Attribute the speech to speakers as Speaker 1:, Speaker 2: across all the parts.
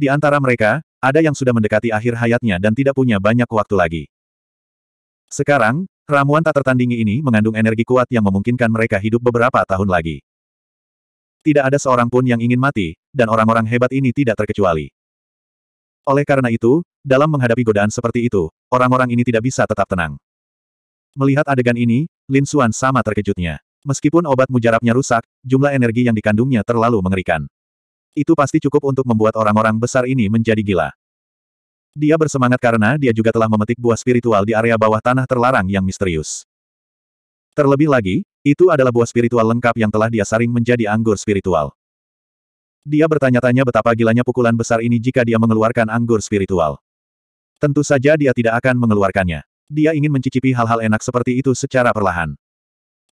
Speaker 1: Di antara mereka, ada yang sudah mendekati akhir hayatnya dan tidak punya banyak waktu lagi. Sekarang, ramuan tak tertandingi ini mengandung energi kuat yang memungkinkan mereka hidup beberapa tahun lagi. Tidak ada seorang pun yang ingin mati, dan orang-orang hebat ini tidak terkecuali. Oleh karena itu, dalam menghadapi godaan seperti itu, orang-orang ini tidak bisa tetap tenang. Melihat adegan ini, Lin Xuan sama terkejutnya. Meskipun obat mujarabnya rusak, jumlah energi yang dikandungnya terlalu mengerikan. Itu pasti cukup untuk membuat orang-orang besar ini menjadi gila. Dia bersemangat karena dia juga telah memetik buah spiritual di area bawah tanah terlarang yang misterius. Terlebih lagi, itu adalah buah spiritual lengkap yang telah dia saring menjadi anggur spiritual. Dia bertanya-tanya betapa gilanya pukulan besar ini jika dia mengeluarkan anggur spiritual. Tentu saja dia tidak akan mengeluarkannya. Dia ingin mencicipi hal-hal enak seperti itu secara perlahan.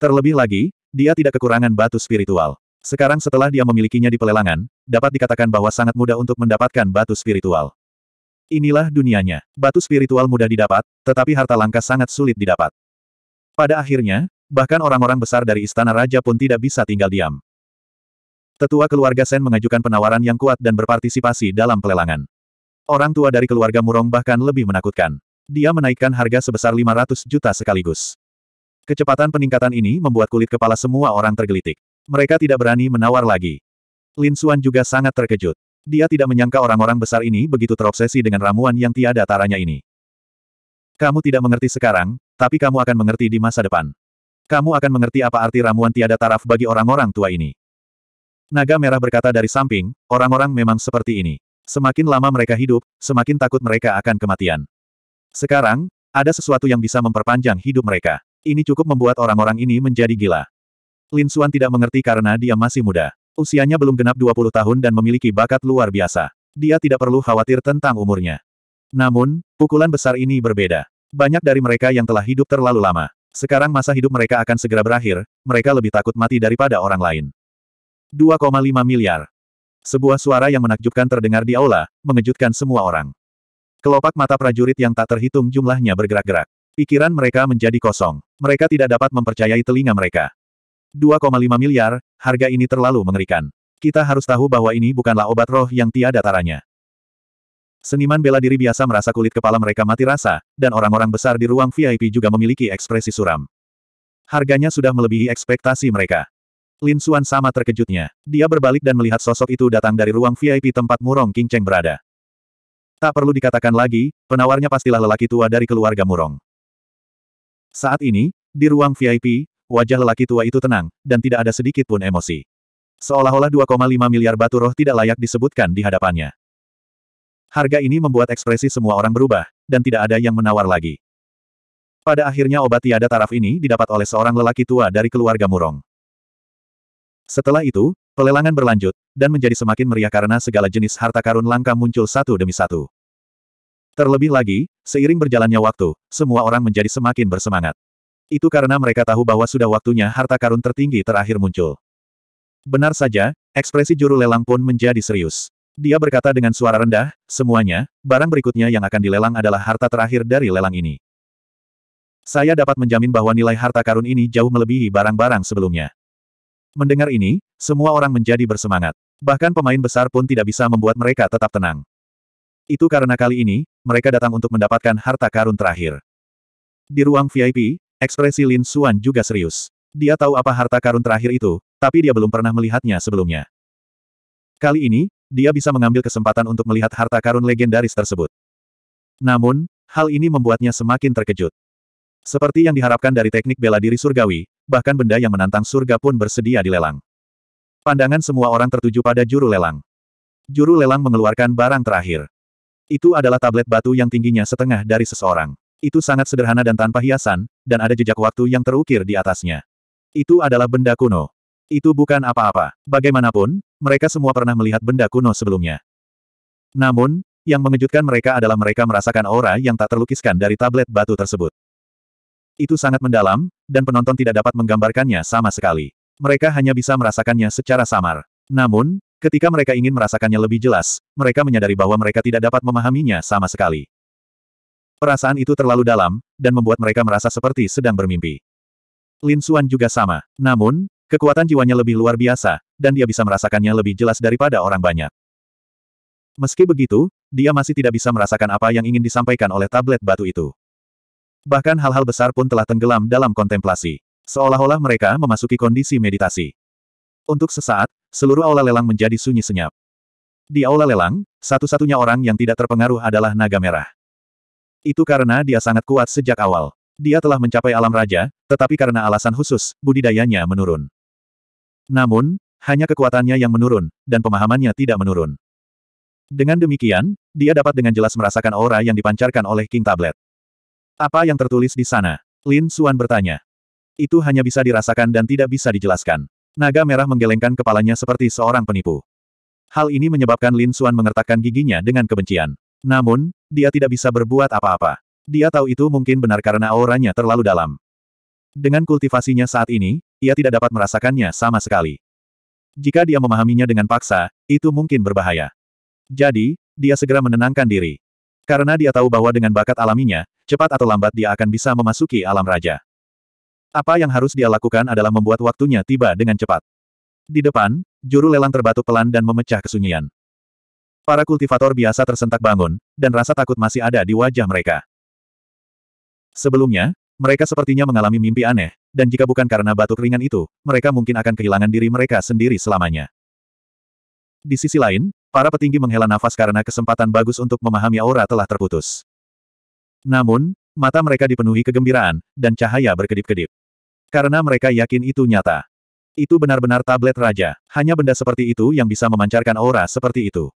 Speaker 1: Terlebih lagi, dia tidak kekurangan batu spiritual. Sekarang setelah dia memilikinya di pelelangan, dapat dikatakan bahwa sangat mudah untuk mendapatkan batu spiritual. Inilah dunianya. Batu spiritual mudah didapat, tetapi harta langka sangat sulit didapat. Pada akhirnya, bahkan orang-orang besar dari istana raja pun tidak bisa tinggal diam. Tetua keluarga Sen mengajukan penawaran yang kuat dan berpartisipasi dalam pelelangan. Orang tua dari keluarga Murong bahkan lebih menakutkan. Dia menaikkan harga sebesar 500 juta sekaligus. Kecepatan peningkatan ini membuat kulit kepala semua orang tergelitik. Mereka tidak berani menawar lagi. Lin Xuan juga sangat terkejut. Dia tidak menyangka orang-orang besar ini begitu terobsesi dengan ramuan yang tiada taranya ini. Kamu tidak mengerti sekarang, tapi kamu akan mengerti di masa depan. Kamu akan mengerti apa arti ramuan tiada taraf bagi orang-orang tua ini. Naga Merah berkata dari samping, orang-orang memang seperti ini. Semakin lama mereka hidup, semakin takut mereka akan kematian. Sekarang, ada sesuatu yang bisa memperpanjang hidup mereka. Ini cukup membuat orang-orang ini menjadi gila. Lin Suan tidak mengerti karena dia masih muda. Usianya belum genap 20 tahun dan memiliki bakat luar biasa. Dia tidak perlu khawatir tentang umurnya. Namun, pukulan besar ini berbeda. Banyak dari mereka yang telah hidup terlalu lama. Sekarang masa hidup mereka akan segera berakhir, mereka lebih takut mati daripada orang lain. 2,5 miliar. Sebuah suara yang menakjubkan terdengar di aula, mengejutkan semua orang. Kelopak mata prajurit yang tak terhitung jumlahnya bergerak-gerak. Pikiran mereka menjadi kosong. Mereka tidak dapat mempercayai telinga mereka. 2,5 miliar, harga ini terlalu mengerikan. Kita harus tahu bahwa ini bukanlah obat roh yang tiada taranya. Seniman bela diri biasa merasa kulit kepala mereka mati rasa, dan orang-orang besar di ruang VIP juga memiliki ekspresi suram. Harganya sudah melebihi ekspektasi mereka. Lin Xuan sama terkejutnya. Dia berbalik dan melihat sosok itu datang dari ruang VIP tempat Murong King Cheng berada. Tak perlu dikatakan lagi, penawarnya pastilah lelaki tua dari keluarga Murong. Saat ini, di ruang VIP, wajah lelaki tua itu tenang, dan tidak ada sedikit pun emosi. Seolah-olah 2,5 miliar batu roh tidak layak disebutkan di hadapannya. Harga ini membuat ekspresi semua orang berubah, dan tidak ada yang menawar lagi. Pada akhirnya obat tiada taraf ini didapat oleh seorang lelaki tua dari keluarga Murong. Setelah itu, pelelangan berlanjut, dan menjadi semakin meriah karena segala jenis harta karun langka muncul satu demi satu. Terlebih lagi, seiring berjalannya waktu, semua orang menjadi semakin bersemangat. Itu karena mereka tahu bahwa sudah waktunya harta karun tertinggi terakhir muncul. Benar saja, ekspresi juru lelang pun menjadi serius. Dia berkata dengan suara rendah, semuanya, barang berikutnya yang akan dilelang adalah harta terakhir dari lelang ini. Saya dapat menjamin bahwa nilai harta karun ini jauh melebihi barang-barang sebelumnya. Mendengar ini, semua orang menjadi bersemangat. Bahkan pemain besar pun tidak bisa membuat mereka tetap tenang. Itu karena kali ini, mereka datang untuk mendapatkan harta karun terakhir. Di ruang VIP, Ekspresi Lin Suan juga serius. Dia tahu apa harta karun terakhir itu, tapi dia belum pernah melihatnya sebelumnya. Kali ini, dia bisa mengambil kesempatan untuk melihat harta karun legendaris tersebut. Namun, hal ini membuatnya semakin terkejut. Seperti yang diharapkan dari teknik bela diri surgawi, bahkan benda yang menantang surga pun bersedia dilelang. Pandangan semua orang tertuju pada juru lelang. Juru lelang mengeluarkan barang terakhir. Itu adalah tablet batu yang tingginya setengah dari seseorang. Itu sangat sederhana dan tanpa hiasan, dan ada jejak waktu yang terukir di atasnya. Itu adalah benda kuno. Itu bukan apa-apa. Bagaimanapun, mereka semua pernah melihat benda kuno sebelumnya. Namun, yang mengejutkan mereka adalah mereka merasakan aura yang tak terlukiskan dari tablet batu tersebut. Itu sangat mendalam, dan penonton tidak dapat menggambarkannya sama sekali. Mereka hanya bisa merasakannya secara samar. Namun, Ketika mereka ingin merasakannya lebih jelas, mereka menyadari bahwa mereka tidak dapat memahaminya sama sekali. Perasaan itu terlalu dalam, dan membuat mereka merasa seperti sedang bermimpi. Lin Xuan juga sama. Namun, kekuatan jiwanya lebih luar biasa, dan dia bisa merasakannya lebih jelas daripada orang banyak. Meski begitu, dia masih tidak bisa merasakan apa yang ingin disampaikan oleh tablet batu itu. Bahkan hal-hal besar pun telah tenggelam dalam kontemplasi. Seolah-olah mereka memasuki kondisi meditasi. Untuk sesaat, seluruh aula lelang menjadi sunyi senyap. Di aula lelang, satu-satunya orang yang tidak terpengaruh adalah naga merah. Itu karena dia sangat kuat sejak awal. Dia telah mencapai alam raja, tetapi karena alasan khusus, budidayanya menurun. Namun, hanya kekuatannya yang menurun, dan pemahamannya tidak menurun. Dengan demikian, dia dapat dengan jelas merasakan aura yang dipancarkan oleh King Tablet. Apa yang tertulis di sana? Lin Suan bertanya. Itu hanya bisa dirasakan dan tidak bisa dijelaskan. Naga merah menggelengkan kepalanya seperti seorang penipu. Hal ini menyebabkan Lin Suan mengertakkan giginya dengan kebencian. Namun, dia tidak bisa berbuat apa-apa. Dia tahu itu mungkin benar karena auranya terlalu dalam. Dengan kultivasinya saat ini, ia tidak dapat merasakannya sama sekali. Jika dia memahaminya dengan paksa, itu mungkin berbahaya. Jadi, dia segera menenangkan diri. Karena dia tahu bahwa dengan bakat alaminya, cepat atau lambat dia akan bisa memasuki alam raja. Apa yang harus dia lakukan adalah membuat waktunya tiba dengan cepat. Di depan, juru lelang terbatuk pelan dan memecah kesunyian. Para kultivator biasa tersentak bangun, dan rasa takut masih ada di wajah mereka. Sebelumnya, mereka sepertinya mengalami mimpi aneh, dan jika bukan karena batu ringan itu, mereka mungkin akan kehilangan diri mereka sendiri selamanya. Di sisi lain, para petinggi menghela nafas karena kesempatan bagus untuk memahami aura telah terputus. Namun, mata mereka dipenuhi kegembiraan, dan cahaya berkedip-kedip. Karena mereka yakin itu nyata. Itu benar-benar tablet raja, hanya benda seperti itu yang bisa memancarkan aura seperti itu.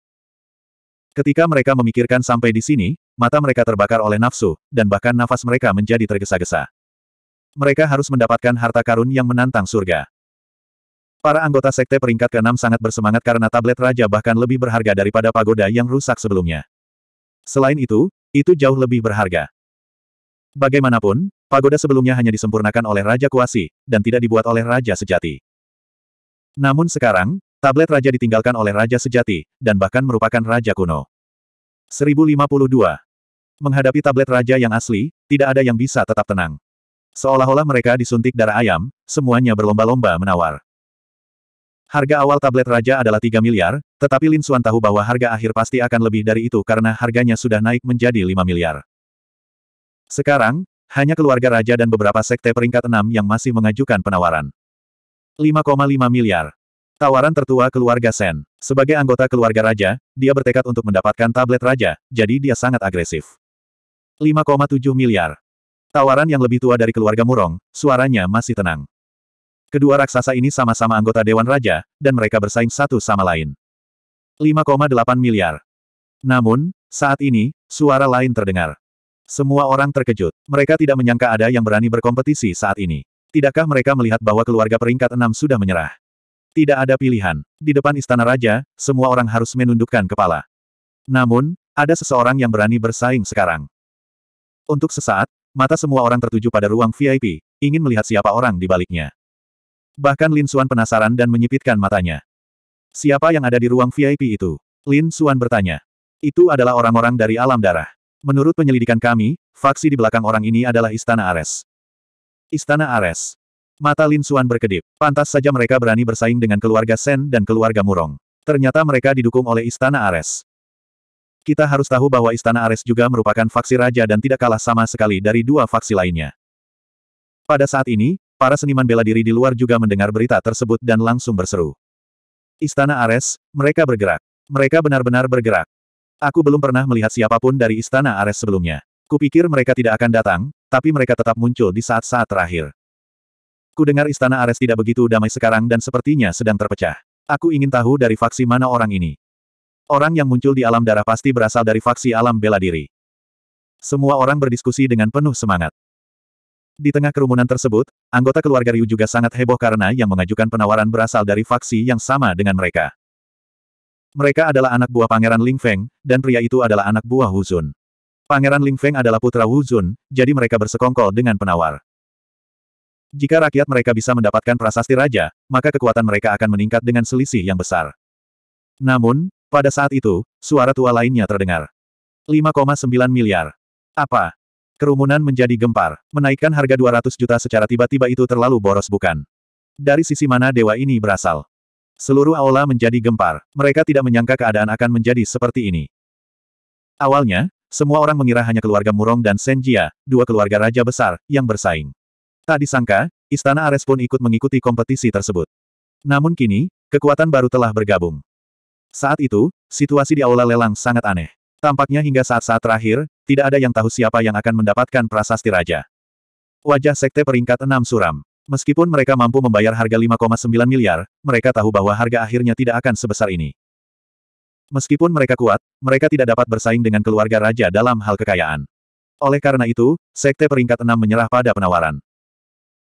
Speaker 1: Ketika mereka memikirkan sampai di sini, mata mereka terbakar oleh nafsu, dan bahkan nafas mereka menjadi tergesa-gesa. Mereka harus mendapatkan harta karun yang menantang surga. Para anggota sekte peringkat ke-6 sangat bersemangat karena tablet raja bahkan lebih berharga daripada pagoda yang rusak sebelumnya. Selain itu, itu jauh lebih berharga. Bagaimanapun, pagoda sebelumnya hanya disempurnakan oleh Raja Kuasi, dan tidak dibuat oleh Raja Sejati. Namun sekarang, Tablet raja ditinggalkan oleh raja sejati, dan bahkan merupakan raja kuno. 1052. Menghadapi tablet raja yang asli, tidak ada yang bisa tetap tenang. Seolah-olah mereka disuntik darah ayam, semuanya berlomba-lomba menawar. Harga awal tablet raja adalah 3 miliar, tetapi Lin Suan tahu bahwa harga akhir pasti akan lebih dari itu karena harganya sudah naik menjadi 5 miliar. Sekarang, hanya keluarga raja dan beberapa sekte peringkat 6 yang masih mengajukan penawaran. 5,5 miliar. Tawaran tertua keluarga Sen. Sebagai anggota keluarga raja, dia bertekad untuk mendapatkan tablet raja, jadi dia sangat agresif. 5,7 miliar. Tawaran yang lebih tua dari keluarga Murong, suaranya masih tenang. Kedua raksasa ini sama-sama anggota Dewan Raja, dan mereka bersaing satu sama lain. 5,8 miliar. Namun, saat ini, suara lain terdengar. Semua orang terkejut. Mereka tidak menyangka ada yang berani berkompetisi saat ini. Tidakkah mereka melihat bahwa keluarga peringkat enam sudah menyerah? Tidak ada pilihan. Di depan istana raja, semua orang harus menundukkan kepala. Namun, ada seseorang yang berani bersaing sekarang. Untuk sesaat, mata semua orang tertuju pada ruang VIP, ingin melihat siapa orang di baliknya. Bahkan Lin Suan penasaran dan menyipitkan matanya. Siapa yang ada di ruang VIP itu? Lin Suan bertanya. Itu adalah orang-orang dari alam darah. Menurut penyelidikan kami, faksi di belakang orang ini adalah Istana Ares. Istana Ares. Mata Lin Xuan berkedip. Pantas saja mereka berani bersaing dengan keluarga Sen dan keluarga Murong. Ternyata mereka didukung oleh Istana Ares. Kita harus tahu bahwa Istana Ares juga merupakan faksi raja dan tidak kalah sama sekali dari dua faksi lainnya. Pada saat ini, para seniman bela diri di luar juga mendengar berita tersebut dan langsung berseru. Istana Ares, mereka bergerak. Mereka benar-benar bergerak. Aku belum pernah melihat siapapun dari Istana Ares sebelumnya. Kupikir mereka tidak akan datang, tapi mereka tetap muncul di saat-saat terakhir. Ku dengar istana Ares tidak begitu damai sekarang dan sepertinya sedang terpecah. Aku ingin tahu dari faksi mana orang ini. Orang yang muncul di alam darah pasti berasal dari faksi alam bela diri. Semua orang berdiskusi dengan penuh semangat. Di tengah kerumunan tersebut, anggota keluarga Ryu juga sangat heboh karena yang mengajukan penawaran berasal dari faksi yang sama dengan mereka. Mereka adalah anak buah Pangeran Ling Feng, dan pria itu adalah anak buah Hu Zun. Pangeran Ling Feng adalah putra Wu Zun, jadi mereka bersekongkol dengan penawar. Jika rakyat mereka bisa mendapatkan prasasti raja, maka kekuatan mereka akan meningkat dengan selisih yang besar. Namun, pada saat itu, suara tua lainnya terdengar. 5,9 miliar. Apa? Kerumunan menjadi gempar. Menaikkan harga 200 juta secara tiba-tiba itu terlalu boros bukan? Dari sisi mana dewa ini berasal? Seluruh aula menjadi gempar. Mereka tidak menyangka keadaan akan menjadi seperti ini. Awalnya, semua orang mengira hanya keluarga Murong dan Senjia, dua keluarga raja besar, yang bersaing. Tak disangka, Istana Ares pun ikut mengikuti kompetisi tersebut. Namun kini, kekuatan baru telah bergabung. Saat itu, situasi di aula lelang sangat aneh. Tampaknya hingga saat-saat terakhir, tidak ada yang tahu siapa yang akan mendapatkan prasasti raja. Wajah sekte peringkat 6 suram. Meskipun mereka mampu membayar harga 5,9 miliar, mereka tahu bahwa harga akhirnya tidak akan sebesar ini. Meskipun mereka kuat, mereka tidak dapat bersaing dengan keluarga raja dalam hal kekayaan. Oleh karena itu, sekte peringkat 6 menyerah pada penawaran.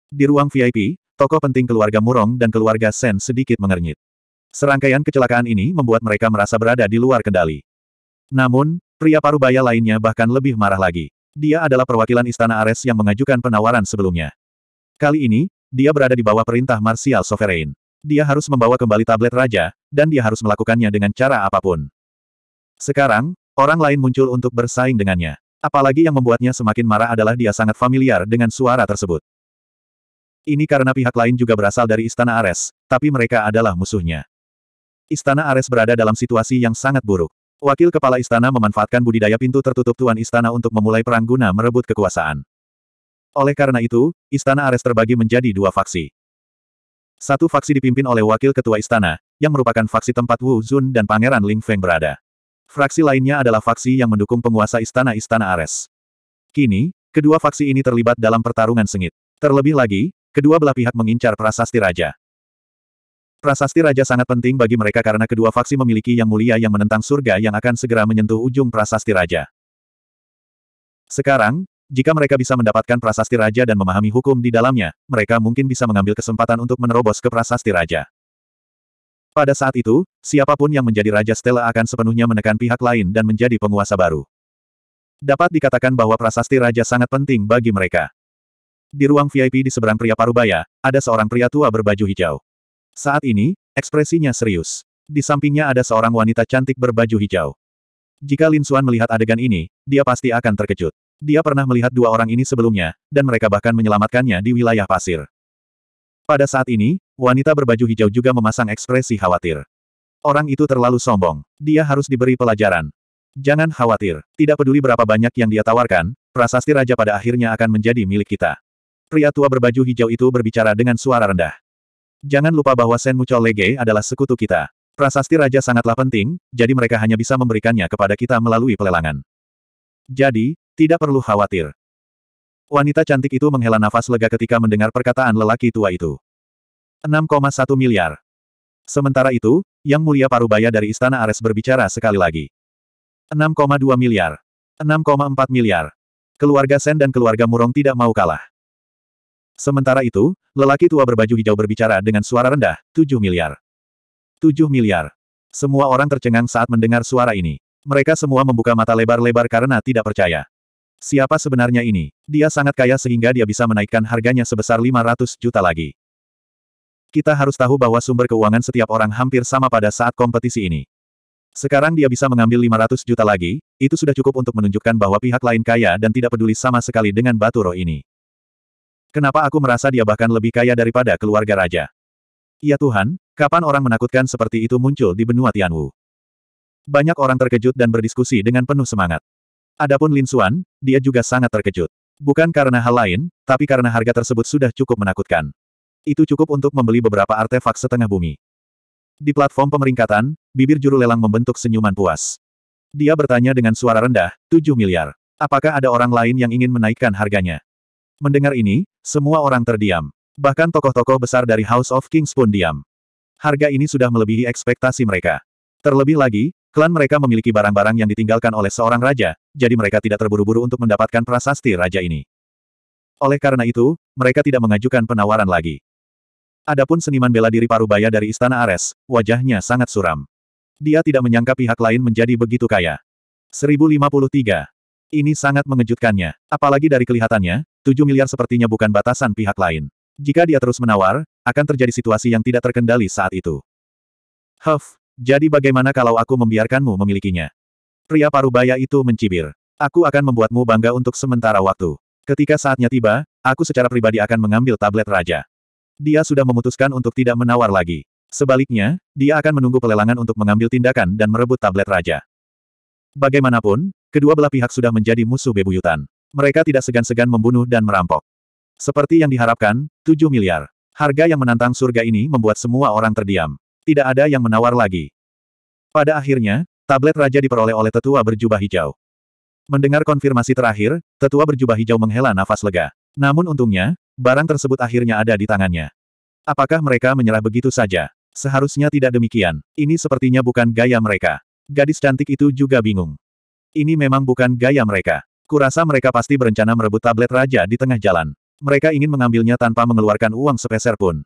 Speaker 1: Di ruang VIP, tokoh penting keluarga Murong dan keluarga Sen sedikit mengernyit. Serangkaian kecelakaan ini membuat mereka merasa berada di luar kendali. Namun, pria parubaya lainnya bahkan lebih marah lagi. Dia adalah perwakilan Istana Ares yang mengajukan penawaran sebelumnya. Kali ini, dia berada di bawah perintah Martial Sovereign. Dia harus membawa kembali tablet raja, dan dia harus melakukannya dengan cara apapun. Sekarang, orang lain muncul untuk bersaing dengannya. Apalagi yang membuatnya semakin marah adalah dia sangat familiar dengan suara tersebut. Ini karena pihak lain juga berasal dari Istana Ares, tapi mereka adalah musuhnya. Istana Ares berada dalam situasi yang sangat buruk. Wakil kepala istana memanfaatkan budidaya pintu tertutup Tuan Istana untuk memulai perang guna merebut kekuasaan. Oleh karena itu, Istana Ares terbagi menjadi dua faksi. Satu faksi dipimpin oleh Wakil Ketua Istana, yang merupakan faksi tempat Wu Zun dan Pangeran Ling Feng berada. Fraksi lainnya adalah faksi yang mendukung penguasa Istana-Istana Ares. Kini, kedua faksi ini terlibat dalam pertarungan sengit. Terlebih lagi, Kedua belah pihak mengincar prasasti raja. Prasasti raja sangat penting bagi mereka karena kedua faksi memiliki yang mulia yang menentang surga yang akan segera menyentuh ujung prasasti raja. Sekarang, jika mereka bisa mendapatkan prasasti raja dan memahami hukum di dalamnya, mereka mungkin bisa mengambil kesempatan untuk menerobos ke prasasti raja. Pada saat itu, siapapun yang menjadi Raja Stella akan sepenuhnya menekan pihak lain dan menjadi penguasa baru. Dapat dikatakan bahwa prasasti raja sangat penting bagi mereka. Di ruang VIP di seberang pria parubaya, ada seorang pria tua berbaju hijau. Saat ini, ekspresinya serius. Di sampingnya ada seorang wanita cantik berbaju hijau. Jika Lin Xuan melihat adegan ini, dia pasti akan terkejut. Dia pernah melihat dua orang ini sebelumnya, dan mereka bahkan menyelamatkannya di wilayah pasir. Pada saat ini, wanita berbaju hijau juga memasang ekspresi khawatir. Orang itu terlalu sombong. Dia harus diberi pelajaran. Jangan khawatir, tidak peduli berapa banyak yang dia tawarkan, prasasti raja pada akhirnya akan menjadi milik kita. Pria tua berbaju hijau itu berbicara dengan suara rendah. Jangan lupa bahwa Sen Mucol Lege adalah sekutu kita. Prasasti Raja sangatlah penting, jadi mereka hanya bisa memberikannya kepada kita melalui pelelangan. Jadi, tidak perlu khawatir. Wanita cantik itu menghela nafas lega ketika mendengar perkataan lelaki tua itu. 6,1 miliar. Sementara itu, Yang Mulia Parubaya dari Istana Ares berbicara sekali lagi. 6,2 miliar. 6,4 miliar. Keluarga Sen dan keluarga Murong tidak mau kalah. Sementara itu, lelaki tua berbaju hijau berbicara dengan suara rendah, 7 miliar. 7 miliar. Semua orang tercengang saat mendengar suara ini. Mereka semua membuka mata lebar-lebar karena tidak percaya. Siapa sebenarnya ini? Dia sangat kaya sehingga dia bisa menaikkan harganya sebesar 500 juta lagi. Kita harus tahu bahwa sumber keuangan setiap orang hampir sama pada saat kompetisi ini. Sekarang dia bisa mengambil 500 juta lagi, itu sudah cukup untuk menunjukkan bahwa pihak lain kaya dan tidak peduli sama sekali dengan batu roh ini. Kenapa aku merasa dia bahkan lebih kaya daripada keluarga raja? Ya Tuhan, kapan orang menakutkan seperti itu muncul di benua Tianwu? Banyak orang terkejut dan berdiskusi dengan penuh semangat. Adapun Lin Xuan, dia juga sangat terkejut. Bukan karena hal lain, tapi karena harga tersebut sudah cukup menakutkan. Itu cukup untuk membeli beberapa artefak setengah bumi. Di platform pemeringkatan, bibir juru lelang membentuk senyuman puas. Dia bertanya dengan suara rendah, 7 miliar. Apakah ada orang lain yang ingin menaikkan harganya? Mendengar ini, semua orang terdiam. Bahkan tokoh-tokoh besar dari House of Kings pun diam. Harga ini sudah melebihi ekspektasi mereka. Terlebih lagi, klan mereka memiliki barang-barang yang ditinggalkan oleh seorang raja, jadi mereka tidak terburu-buru untuk mendapatkan prasasti raja ini. Oleh karena itu, mereka tidak mengajukan penawaran lagi. Adapun seniman bela diri Parubaya dari Istana Ares, wajahnya sangat suram. Dia tidak menyangka pihak lain menjadi begitu kaya. 1053. Ini sangat mengejutkannya. Apalagi dari kelihatannya, 7 miliar sepertinya bukan batasan pihak lain. Jika dia terus menawar, akan terjadi situasi yang tidak terkendali saat itu. Huff, jadi bagaimana kalau aku membiarkanmu memilikinya? Pria parubaya itu mencibir. Aku akan membuatmu bangga untuk sementara waktu. Ketika saatnya tiba, aku secara pribadi akan mengambil tablet raja. Dia sudah memutuskan untuk tidak menawar lagi. Sebaliknya, dia akan menunggu pelelangan untuk mengambil tindakan dan merebut tablet raja. Bagaimanapun, kedua belah pihak sudah menjadi musuh bebuyutan. Mereka tidak segan-segan membunuh dan merampok. Seperti yang diharapkan, 7 miliar. Harga yang menantang surga ini membuat semua orang terdiam. Tidak ada yang menawar lagi. Pada akhirnya, tablet raja diperoleh oleh tetua berjubah hijau. Mendengar konfirmasi terakhir, tetua berjubah hijau menghela nafas lega. Namun untungnya, barang tersebut akhirnya ada di tangannya. Apakah mereka menyerah begitu saja? Seharusnya tidak demikian. Ini sepertinya bukan gaya mereka. Gadis cantik itu juga bingung. Ini memang bukan gaya mereka. Kurasa mereka pasti berencana merebut tablet raja di tengah jalan. Mereka ingin mengambilnya tanpa mengeluarkan uang sepeser pun.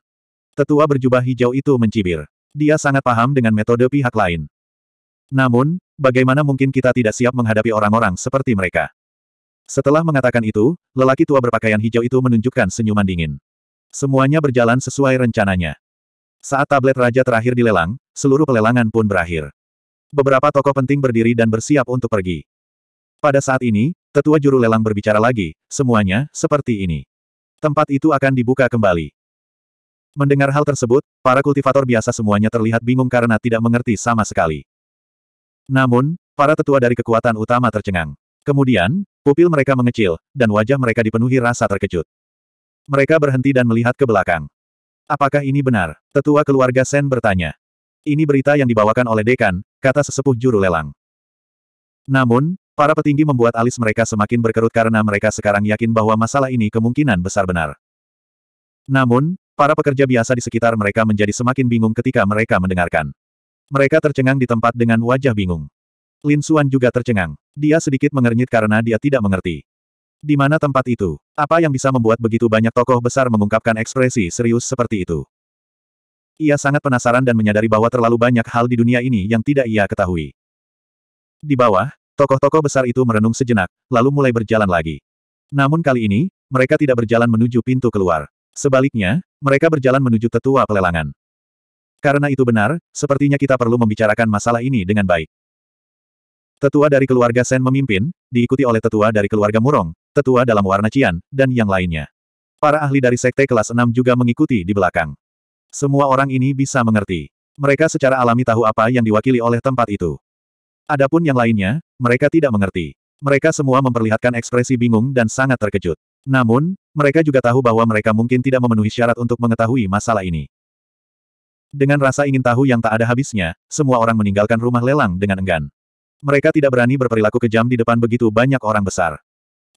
Speaker 1: Tetua berjubah hijau itu mencibir. Dia sangat paham dengan metode pihak lain. Namun, bagaimana mungkin kita tidak siap menghadapi orang-orang seperti mereka? Setelah mengatakan itu, lelaki tua berpakaian hijau itu menunjukkan senyuman dingin. Semuanya berjalan sesuai rencananya. Saat tablet raja terakhir dilelang, seluruh pelelangan pun berakhir. Beberapa tokoh penting berdiri dan bersiap untuk pergi. Pada saat ini, Tetua juru lelang berbicara lagi, semuanya, seperti ini. Tempat itu akan dibuka kembali. Mendengar hal tersebut, para kultivator biasa semuanya terlihat bingung karena tidak mengerti sama sekali. Namun, para tetua dari kekuatan utama tercengang. Kemudian, pupil mereka mengecil, dan wajah mereka dipenuhi rasa terkejut. Mereka berhenti dan melihat ke belakang. Apakah ini benar? Tetua keluarga Sen bertanya. Ini berita yang dibawakan oleh dekan, kata sesepuh juru lelang. Namun, Para petinggi membuat alis mereka semakin berkerut karena mereka sekarang yakin bahwa masalah ini kemungkinan besar benar. Namun, para pekerja biasa di sekitar mereka menjadi semakin bingung ketika mereka mendengarkan. Mereka tercengang di tempat dengan wajah bingung. Lin Xuan juga tercengang. Dia sedikit mengernyit karena dia tidak mengerti. Di mana tempat itu? Apa yang bisa membuat begitu banyak tokoh besar mengungkapkan ekspresi serius seperti itu? Ia sangat penasaran dan menyadari bahwa terlalu banyak hal di dunia ini yang tidak ia ketahui. Di bawah, Tokoh-tokoh besar itu merenung sejenak, lalu mulai berjalan lagi. Namun kali ini, mereka tidak berjalan menuju pintu keluar. Sebaliknya, mereka berjalan menuju tetua pelelangan. Karena itu benar, sepertinya kita perlu membicarakan masalah ini dengan baik. Tetua dari keluarga Sen memimpin, diikuti oleh tetua dari keluarga Murong, tetua dalam warna Cian, dan yang lainnya. Para ahli dari sekte kelas 6 juga mengikuti di belakang. Semua orang ini bisa mengerti. Mereka secara alami tahu apa yang diwakili oleh tempat itu. Adapun yang lainnya, mereka tidak mengerti. Mereka semua memperlihatkan ekspresi bingung dan sangat terkejut. Namun, mereka juga tahu bahwa mereka mungkin tidak memenuhi syarat untuk mengetahui masalah ini. Dengan rasa ingin tahu yang tak ada habisnya, semua orang meninggalkan rumah lelang dengan enggan. Mereka tidak berani berperilaku kejam di depan begitu banyak orang besar.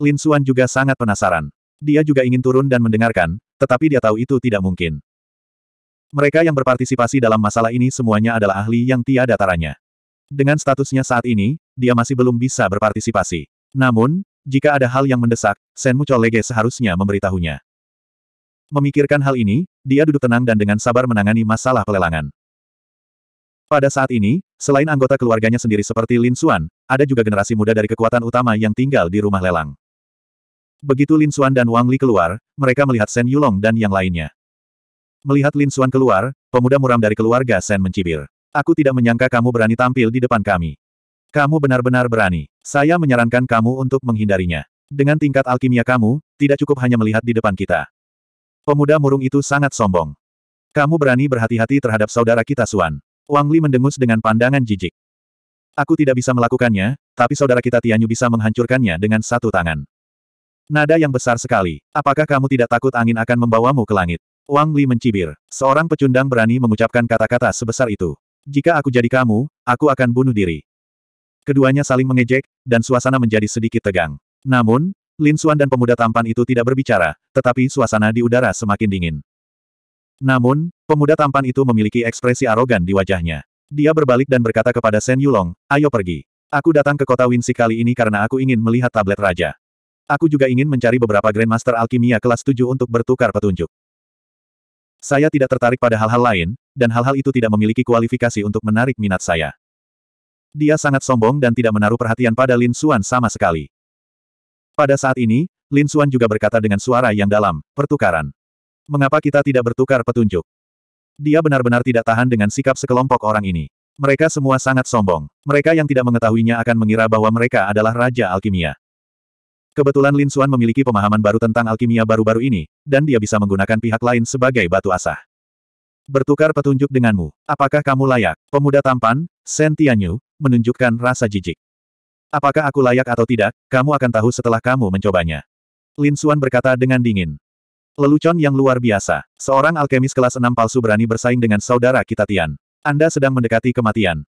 Speaker 1: Lin Xuan juga sangat penasaran. Dia juga ingin turun dan mendengarkan, tetapi dia tahu itu tidak mungkin. Mereka yang berpartisipasi dalam masalah ini semuanya adalah ahli yang tiada taranya. Dengan statusnya saat ini, dia masih belum bisa berpartisipasi. Namun, jika ada hal yang mendesak, Senmu Colege seharusnya memberitahunya. Memikirkan hal ini, dia duduk tenang dan dengan sabar menangani masalah pelelangan. Pada saat ini, selain anggota keluarganya sendiri seperti Lin Xuan, ada juga generasi muda dari kekuatan utama yang tinggal di rumah lelang. Begitu Lin Xuan dan Wang Li keluar, mereka melihat Sen Yulong dan yang lainnya. Melihat Lin Xuan keluar, pemuda muram dari keluarga Sen mencibir. Aku tidak menyangka kamu berani tampil di depan kami. Kamu benar-benar berani. Saya menyarankan kamu untuk menghindarinya. Dengan tingkat alkimia kamu, tidak cukup hanya melihat di depan kita. Pemuda murung itu sangat sombong. Kamu berani berhati-hati terhadap saudara kita Suan. Wang Li mendengus dengan pandangan jijik. Aku tidak bisa melakukannya, tapi saudara kita Tianyu bisa menghancurkannya dengan satu tangan. Nada yang besar sekali. Apakah kamu tidak takut angin akan membawamu ke langit? Wang Li mencibir. Seorang pecundang berani mengucapkan kata-kata sebesar itu. Jika aku jadi kamu, aku akan bunuh diri. Keduanya saling mengejek, dan suasana menjadi sedikit tegang. Namun, Lin Suan dan pemuda tampan itu tidak berbicara, tetapi suasana di udara semakin dingin. Namun, pemuda tampan itu memiliki ekspresi arogan di wajahnya. Dia berbalik dan berkata kepada Shen Yulong, ayo pergi. Aku datang ke kota Winsi kali ini karena aku ingin melihat tablet raja. Aku juga ingin mencari beberapa Grandmaster Alkimia kelas 7 untuk bertukar petunjuk. Saya tidak tertarik pada hal-hal lain, dan hal-hal itu tidak memiliki kualifikasi untuk menarik minat saya. Dia sangat sombong dan tidak menaruh perhatian pada Lin Xuan sama sekali. Pada saat ini, Lin Xuan juga berkata dengan suara yang dalam, pertukaran. Mengapa kita tidak bertukar petunjuk? Dia benar-benar tidak tahan dengan sikap sekelompok orang ini. Mereka semua sangat sombong. Mereka yang tidak mengetahuinya akan mengira bahwa mereka adalah Raja Alkimia. Kebetulan Lin Xuan memiliki pemahaman baru tentang alkimia baru-baru ini, dan dia bisa menggunakan pihak lain sebagai batu asah. Bertukar petunjuk denganmu. Apakah kamu layak? Pemuda tampan, Sen Tianyu, menunjukkan rasa jijik. Apakah aku layak atau tidak, kamu akan tahu setelah kamu mencobanya. Lin Xuan berkata dengan dingin. Lelucon yang luar biasa. Seorang alkemis kelas 6 palsu berani bersaing dengan saudara kita Tian. Anda sedang mendekati kematian.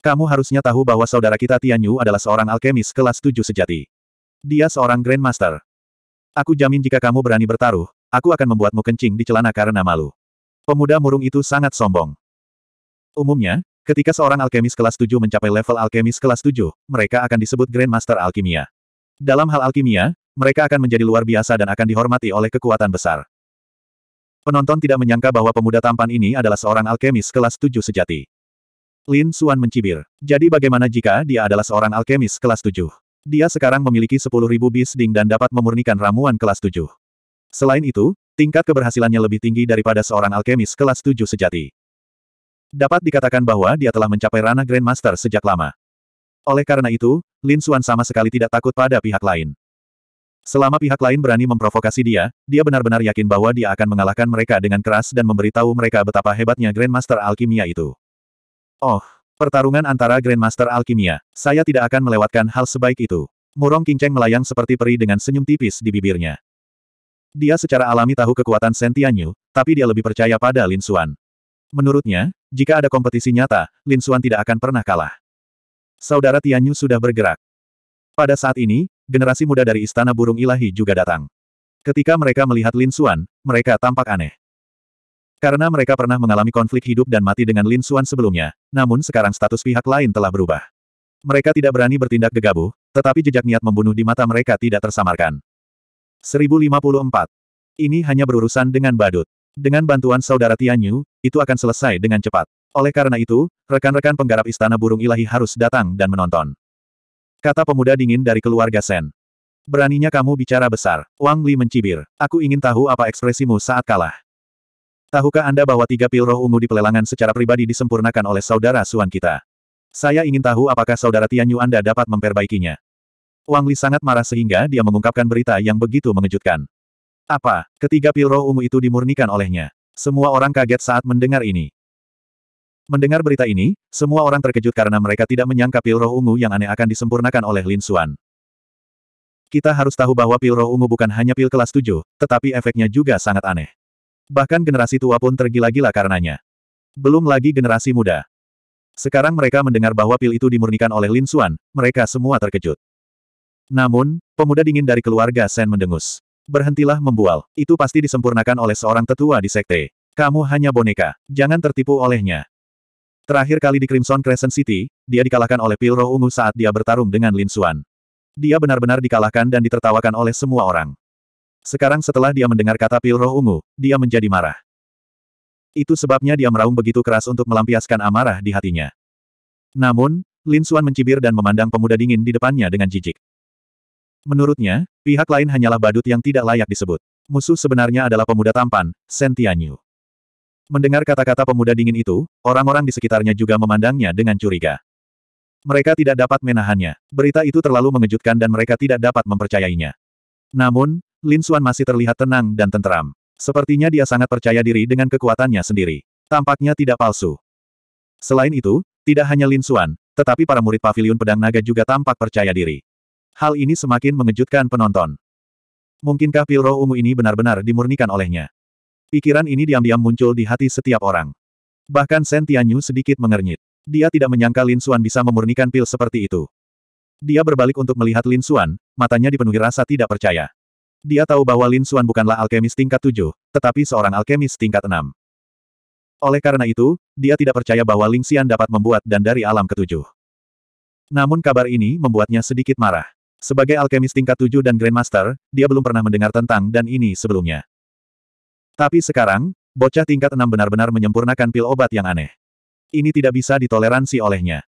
Speaker 1: Kamu harusnya tahu bahwa saudara kita Tianyu adalah seorang alkemis kelas 7 sejati. Dia seorang Grandmaster. Aku jamin jika kamu berani bertaruh, aku akan membuatmu kencing di celana karena malu. Pemuda murung itu sangat sombong. Umumnya, ketika seorang alkemis kelas 7 mencapai level alkemis kelas 7, mereka akan disebut Grandmaster Alkimia. Dalam hal alkimia, mereka akan menjadi luar biasa dan akan dihormati oleh kekuatan besar. Penonton tidak menyangka bahwa pemuda tampan ini adalah seorang alkemis kelas 7 sejati. Lin Suan mencibir. Jadi bagaimana jika dia adalah seorang alkemis kelas 7? Dia sekarang memiliki 10.000 bis ding dan dapat memurnikan ramuan kelas 7. Selain itu, tingkat keberhasilannya lebih tinggi daripada seorang alkemis kelas 7 sejati. Dapat dikatakan bahwa dia telah mencapai ranah Grandmaster sejak lama. Oleh karena itu, Lin Xuan sama sekali tidak takut pada pihak lain. Selama pihak lain berani memprovokasi dia, dia benar-benar yakin bahwa dia akan mengalahkan mereka dengan keras dan memberitahu mereka betapa hebatnya Grandmaster Alkimia itu. Oh, Pertarungan antara Grandmaster Alkimia. Saya tidak akan melewatkan hal sebaik itu. Murong Kinceng melayang seperti peri dengan senyum tipis di bibirnya. Dia secara alami tahu kekuatan Sentianyu, tapi dia lebih percaya pada Lin Xuan. Menurutnya, jika ada kompetisi nyata, Lin Xuan tidak akan pernah kalah. Saudara Tianyu sudah bergerak. Pada saat ini, generasi muda dari Istana Burung Ilahi juga datang. Ketika mereka melihat Lin Xuan, mereka tampak aneh. Karena mereka pernah mengalami konflik hidup dan mati dengan Lin Xuan sebelumnya, namun sekarang status pihak lain telah berubah. Mereka tidak berani bertindak gegabah, tetapi jejak niat membunuh di mata mereka tidak tersamarkan. 1054. Ini hanya berurusan dengan badut. Dengan bantuan saudara Tianyu, itu akan selesai dengan cepat. Oleh karena itu, rekan-rekan penggarap Istana Burung Ilahi harus datang dan menonton. Kata pemuda dingin dari keluarga Sen. Beraninya kamu bicara besar. Wang Li mencibir. Aku ingin tahu apa ekspresimu saat kalah. Tahukah Anda bahwa tiga pil roh ungu di pelelangan secara pribadi disempurnakan oleh saudara Suan kita? Saya ingin tahu apakah saudara Tianyu Anda dapat memperbaikinya. Wang Li sangat marah sehingga dia mengungkapkan berita yang begitu mengejutkan. Apa, ketiga pil roh ungu itu dimurnikan olehnya? Semua orang kaget saat mendengar ini. Mendengar berita ini, semua orang terkejut karena mereka tidak menyangka pil roh ungu yang aneh akan disempurnakan oleh Lin Xuan. Kita harus tahu bahwa pil roh ungu bukan hanya pil kelas 7, tetapi efeknya juga sangat aneh. Bahkan generasi tua pun tergila-gila karenanya. Belum lagi generasi muda. Sekarang mereka mendengar bahwa pil itu dimurnikan oleh Lin Xuan, mereka semua terkejut. Namun, pemuda dingin dari keluarga Shen mendengus. Berhentilah membual, itu pasti disempurnakan oleh seorang tetua di sekte. Kamu hanya boneka, jangan tertipu olehnya. Terakhir kali di Crimson Crescent City, dia dikalahkan oleh pil roh ungu saat dia bertarung dengan Lin Xuan. Dia benar-benar dikalahkan dan ditertawakan oleh semua orang. Sekarang setelah dia mendengar kata pil roh ungu, dia menjadi marah. Itu sebabnya dia meraung begitu keras untuk melampiaskan amarah di hatinya. Namun, Lin Suan mencibir dan memandang pemuda dingin di depannya dengan jijik. Menurutnya, pihak lain hanyalah badut yang tidak layak disebut. Musuh sebenarnya adalah pemuda tampan, Shen Tianyu. Mendengar kata-kata pemuda dingin itu, orang-orang di sekitarnya juga memandangnya dengan curiga. Mereka tidak dapat menahannya. Berita itu terlalu mengejutkan dan mereka tidak dapat mempercayainya. Namun, Lin Xuan masih terlihat tenang dan tenteram. Sepertinya dia sangat percaya diri dengan kekuatannya sendiri. Tampaknya tidak palsu. Selain itu, tidak hanya Lin Xuan, tetapi para murid Paviliun pedang naga juga tampak percaya diri. Hal ini semakin mengejutkan penonton. Mungkinkah pil roh ungu ini benar-benar dimurnikan olehnya? Pikiran ini diam-diam muncul di hati setiap orang. Bahkan Sen Tianyu sedikit mengernyit. Dia tidak menyangka Lin Xuan bisa memurnikan pil seperti itu. Dia berbalik untuk melihat Lin Xuan, matanya dipenuhi rasa tidak percaya. Dia tahu bahwa Lin Xuan bukanlah alkemis tingkat tujuh, tetapi seorang alkemis tingkat enam. Oleh karena itu, dia tidak percaya bahwa Ling Xian dapat membuat dan dari alam ketujuh. Namun kabar ini membuatnya sedikit marah. Sebagai alkemis tingkat tujuh dan Grandmaster, dia belum pernah mendengar tentang dan ini sebelumnya. Tapi sekarang, bocah tingkat enam benar-benar menyempurnakan pil obat yang aneh. Ini tidak bisa ditoleransi olehnya.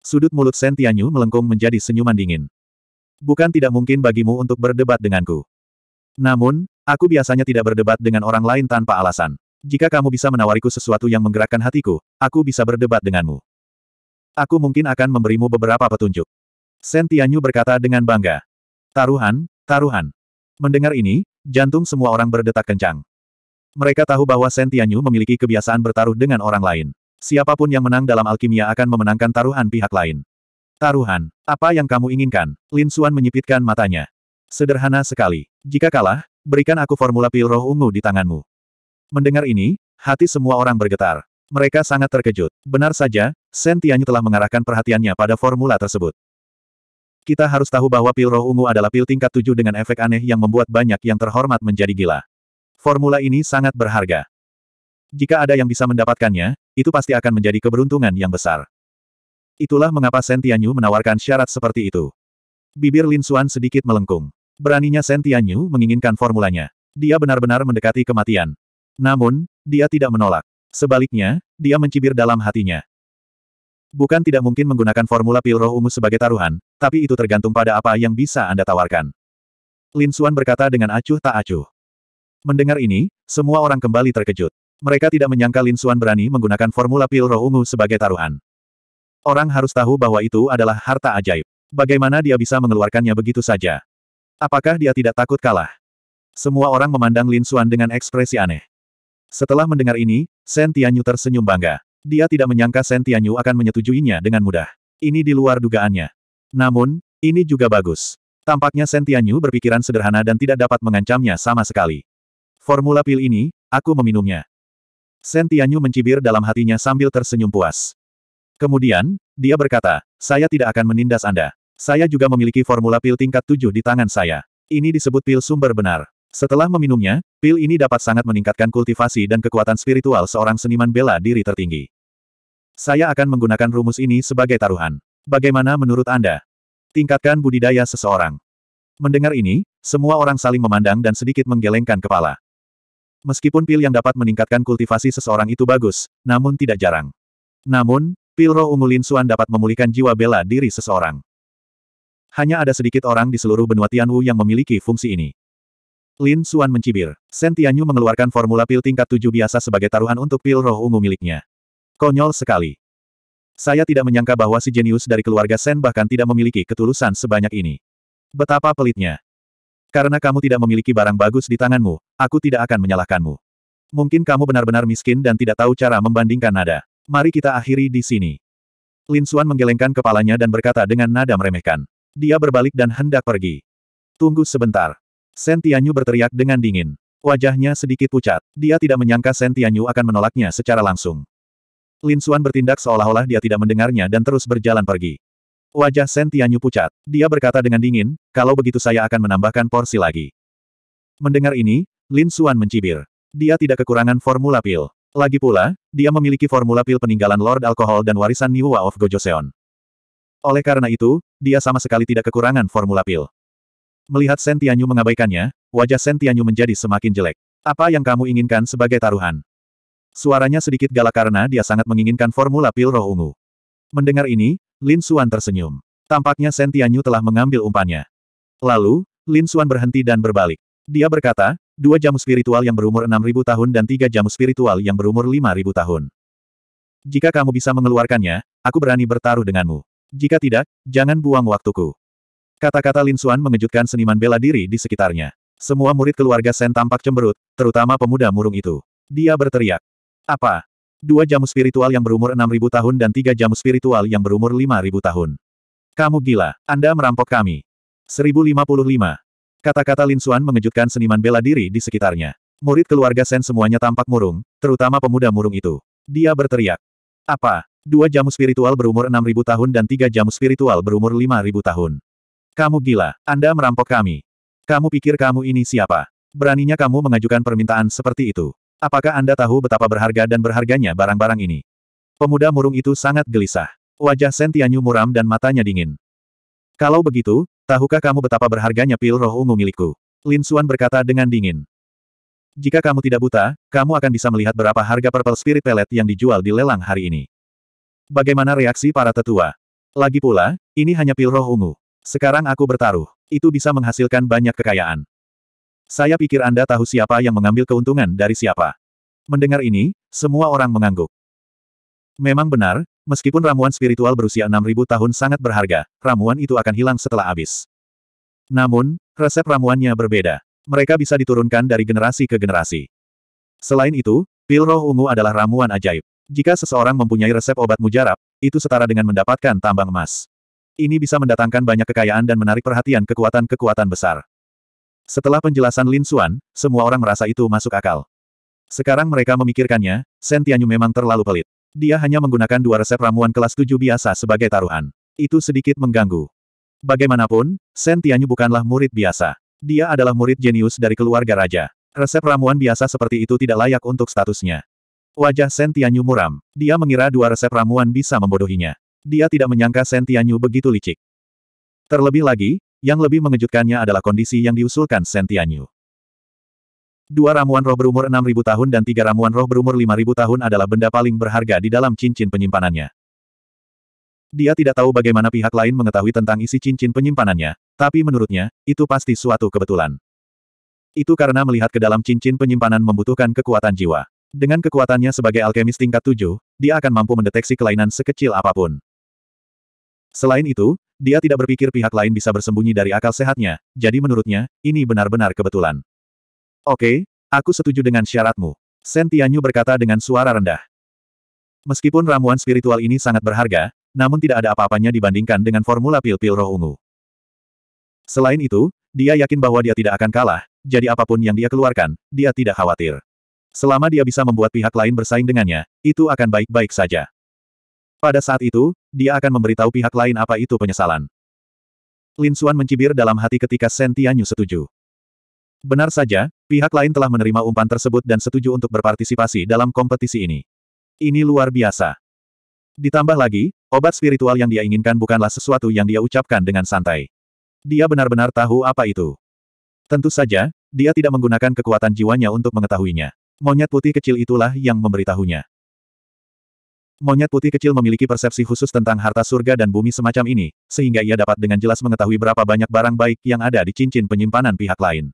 Speaker 1: Sudut mulut Sentianyu melengkung menjadi senyuman dingin. Bukan tidak mungkin bagimu untuk berdebat denganku. Namun, aku biasanya tidak berdebat dengan orang lain tanpa alasan. Jika kamu bisa menawariku sesuatu yang menggerakkan hatiku, aku bisa berdebat denganmu. Aku mungkin akan memberimu beberapa petunjuk. Sentianyu berkata dengan bangga. Taruhan, taruhan. Mendengar ini, jantung semua orang berdetak kencang. Mereka tahu bahwa Sentianyu memiliki kebiasaan bertaruh dengan orang lain. Siapapun yang menang dalam alkimia akan memenangkan taruhan pihak lain. Taruhan, apa yang kamu inginkan? Lin Xuan menyipitkan matanya. Sederhana sekali. Jika kalah, berikan aku formula pil roh ungu di tanganmu. Mendengar ini, hati semua orang bergetar. Mereka sangat terkejut. Benar saja, Sen Tianyu telah mengarahkan perhatiannya pada formula tersebut. Kita harus tahu bahwa pil roh ungu adalah pil tingkat tujuh dengan efek aneh yang membuat banyak yang terhormat menjadi gila. Formula ini sangat berharga. Jika ada yang bisa mendapatkannya, itu pasti akan menjadi keberuntungan yang besar. Itulah mengapa Sen Tianyu menawarkan syarat seperti itu. Bibir Lin Xuan sedikit melengkung. Beraninya Sentianyu menginginkan formulanya. Dia benar-benar mendekati kematian. Namun, dia tidak menolak. Sebaliknya, dia mencibir dalam hatinya. Bukan tidak mungkin menggunakan formula pil roh ungu sebagai taruhan, tapi itu tergantung pada apa yang bisa Anda tawarkan. Lin Xuan berkata dengan acuh tak acuh. Mendengar ini, semua orang kembali terkejut. Mereka tidak menyangka Lin Xuan berani menggunakan formula pil roh ungu sebagai taruhan. Orang harus tahu bahwa itu adalah harta ajaib. Bagaimana dia bisa mengeluarkannya begitu saja? Apakah dia tidak takut kalah? Semua orang memandang Lin Xuan dengan ekspresi aneh. Setelah mendengar ini, Shen Tianyu tersenyum bangga. Dia tidak menyangka Shen Tianyu akan menyetujuinya dengan mudah. Ini di luar dugaannya. Namun, ini juga bagus. Tampaknya Shen Tianyu berpikiran sederhana dan tidak dapat mengancamnya sama sekali. Formula pil ini, aku meminumnya. Shen Tianyu mencibir dalam hatinya sambil tersenyum puas. Kemudian, dia berkata, saya tidak akan menindas Anda. Saya juga memiliki formula pil tingkat 7 di tangan saya. Ini disebut pil sumber benar. Setelah meminumnya, pil ini dapat sangat meningkatkan kultivasi dan kekuatan spiritual seorang seniman bela diri tertinggi. Saya akan menggunakan rumus ini sebagai taruhan. Bagaimana menurut Anda? Tingkatkan budidaya seseorang. Mendengar ini, semua orang saling memandang dan sedikit menggelengkan kepala. Meskipun pil yang dapat meningkatkan kultivasi seseorang itu bagus, namun tidak jarang. Namun, pil roh ungu Suan dapat memulihkan jiwa bela diri seseorang. Hanya ada sedikit orang di seluruh benua Tianwu yang memiliki fungsi ini. Lin Xuan mencibir. Sen Tianyu mengeluarkan formula pil tingkat tujuh biasa sebagai taruhan untuk pil roh ungu miliknya. Konyol sekali. Saya tidak menyangka bahwa si jenius dari keluarga Sen bahkan tidak memiliki ketulusan sebanyak ini. Betapa pelitnya. Karena kamu tidak memiliki barang bagus di tanganmu, aku tidak akan menyalahkanmu. Mungkin kamu benar-benar miskin dan tidak tahu cara membandingkan nada. Mari kita akhiri di sini. Lin Xuan menggelengkan kepalanya dan berkata dengan nada meremehkan. Dia berbalik dan hendak pergi. Tunggu sebentar. Sentianyu berteriak dengan dingin. Wajahnya sedikit pucat. Dia tidak menyangka Sentianyu akan menolaknya secara langsung. Lin Xuan bertindak seolah-olah dia tidak mendengarnya dan terus berjalan pergi. Wajah Sentianyu pucat. Dia berkata dengan dingin, kalau begitu saya akan menambahkan porsi lagi. Mendengar ini, Lin Xuan mencibir. Dia tidak kekurangan formula pil. Lagi pula, dia memiliki formula pil peninggalan Lord Alkohol dan warisan Niwa of Gojoseon. Oleh karena itu, dia sama sekali tidak kekurangan formula pil. Melihat sentianyu mengabaikannya, wajah sentianyu menjadi semakin jelek. Apa yang kamu inginkan sebagai taruhan? Suaranya sedikit galak karena dia sangat menginginkan formula pil roh ungu. Mendengar ini, Lin Xuan tersenyum. Tampaknya sentianyu telah mengambil umpannya. Lalu, Lin Xuan berhenti dan berbalik. Dia berkata, dua jamu spiritual yang berumur 6.000 tahun dan tiga jamu spiritual yang berumur 5.000 tahun. Jika kamu bisa mengeluarkannya, aku berani bertaruh denganmu. Jika tidak, jangan buang waktuku. Kata-kata Lin Xuan mengejutkan seniman bela diri di sekitarnya. Semua murid keluarga Sen tampak cemberut, terutama pemuda murung itu. Dia berteriak. Apa? Dua jamu spiritual yang berumur 6.000 tahun dan tiga jamu spiritual yang berumur 5.000 tahun. Kamu gila, Anda merampok kami. 1055. Kata-kata Lin Xuan mengejutkan seniman bela diri di sekitarnya. Murid keluarga Sen semuanya tampak murung, terutama pemuda murung itu. Dia berteriak. Apa? Dua jamu spiritual berumur enam ribu tahun dan tiga jamu spiritual berumur lima ribu tahun. Kamu gila, Anda merampok kami. Kamu pikir kamu ini siapa? Beraninya kamu mengajukan permintaan seperti itu. Apakah Anda tahu betapa berharga dan berharganya barang-barang ini? Pemuda murung itu sangat gelisah. Wajah Sentianyu muram dan matanya dingin. Kalau begitu, tahukah kamu betapa berharganya pil roh ungu milikku? Lin Xuan berkata dengan dingin. Jika kamu tidak buta, kamu akan bisa melihat berapa harga purple spirit pellet yang dijual di lelang hari ini. Bagaimana reaksi para tetua? Lagi pula, ini hanya pil roh ungu. Sekarang aku bertaruh. Itu bisa menghasilkan banyak kekayaan. Saya pikir Anda tahu siapa yang mengambil keuntungan dari siapa. Mendengar ini, semua orang mengangguk. Memang benar, meskipun ramuan spiritual berusia 6000 tahun sangat berharga, ramuan itu akan hilang setelah habis. Namun, resep ramuannya berbeda. Mereka bisa diturunkan dari generasi ke generasi. Selain itu, pil roh ungu adalah ramuan ajaib. Jika seseorang mempunyai resep obat mujarab, itu setara dengan mendapatkan tambang emas. Ini bisa mendatangkan banyak kekayaan dan menarik perhatian kekuatan-kekuatan besar. Setelah penjelasan Lin Xuan, semua orang merasa itu masuk akal. Sekarang mereka memikirkannya, Shen Tianyu memang terlalu pelit. Dia hanya menggunakan dua resep ramuan kelas 7 biasa sebagai taruhan. Itu sedikit mengganggu. Bagaimanapun, Shen Tianyu bukanlah murid biasa. Dia adalah murid jenius dari keluarga raja. Resep ramuan biasa seperti itu tidak layak untuk statusnya. Wajah Sentianyu muram. Dia mengira dua resep ramuan bisa membodohinya. Dia tidak menyangka Sentianyu begitu licik. Terlebih lagi, yang lebih mengejutkannya adalah kondisi yang diusulkan Sentianyu. Dua ramuan roh berumur 6.000 tahun dan tiga ramuan roh berumur 5.000 tahun adalah benda paling berharga di dalam cincin penyimpanannya. Dia tidak tahu bagaimana pihak lain mengetahui tentang isi cincin penyimpanannya, tapi menurutnya, itu pasti suatu kebetulan. Itu karena melihat ke dalam cincin penyimpanan membutuhkan kekuatan jiwa. Dengan kekuatannya sebagai alkemis tingkat 7, dia akan mampu mendeteksi kelainan sekecil apapun. Selain itu, dia tidak berpikir pihak lain bisa bersembunyi dari akal sehatnya, jadi menurutnya, ini benar-benar kebetulan. Oke, aku setuju dengan syaratmu. Sentianyu berkata dengan suara rendah. Meskipun ramuan spiritual ini sangat berharga, namun tidak ada apa-apanya dibandingkan dengan formula pil-pil roh ungu. Selain itu, dia yakin bahwa dia tidak akan kalah, jadi apapun yang dia keluarkan, dia tidak khawatir. Selama dia bisa membuat pihak lain bersaing dengannya, itu akan baik-baik saja. Pada saat itu, dia akan memberitahu pihak lain apa itu penyesalan. Lin Xuan mencibir dalam hati ketika Shen Tianyu setuju. Benar saja, pihak lain telah menerima umpan tersebut dan setuju untuk berpartisipasi dalam kompetisi ini. Ini luar biasa. Ditambah lagi, obat spiritual yang dia inginkan bukanlah sesuatu yang dia ucapkan dengan santai. Dia benar-benar tahu apa itu. Tentu saja, dia tidak menggunakan kekuatan jiwanya untuk mengetahuinya. Monyet putih kecil itulah yang memberitahunya. Monyet putih kecil memiliki persepsi khusus tentang harta surga dan bumi semacam ini, sehingga ia dapat dengan jelas mengetahui berapa banyak barang baik yang ada di cincin penyimpanan pihak lain.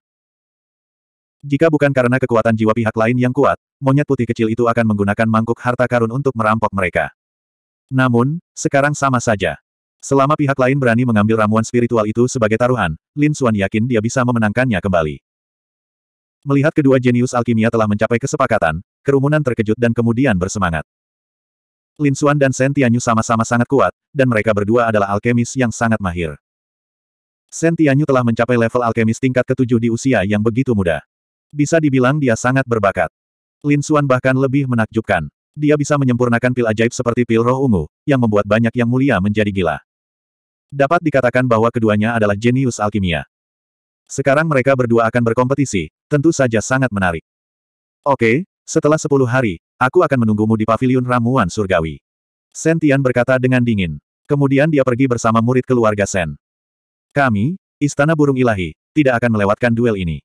Speaker 1: Jika bukan karena kekuatan jiwa pihak lain yang kuat, monyet putih kecil itu akan menggunakan mangkuk harta karun untuk merampok mereka. Namun, sekarang sama saja. Selama pihak lain berani mengambil ramuan spiritual itu sebagai taruhan, Lin Xuan yakin dia bisa memenangkannya kembali. Melihat kedua jenius alkimia telah mencapai kesepakatan, kerumunan terkejut dan kemudian bersemangat. Lin Xuan dan Shen Tianyu sama-sama sangat kuat, dan mereka berdua adalah alkemis yang sangat mahir. Shen Tianyu telah mencapai level alkemis tingkat ketujuh di usia yang begitu muda. Bisa dibilang dia sangat berbakat. Lin Xuan bahkan lebih menakjubkan. Dia bisa menyempurnakan pil ajaib seperti pil roh ungu, yang membuat banyak yang mulia menjadi gila. Dapat dikatakan bahwa keduanya adalah jenius alkimia. Sekarang mereka berdua akan berkompetisi, tentu saja sangat menarik. Oke, setelah sepuluh hari, aku akan menunggumu di paviliun ramuan surgawi. Sentian berkata dengan dingin. Kemudian dia pergi bersama murid keluarga Sen. Kami, Istana Burung Ilahi, tidak akan melewatkan duel ini.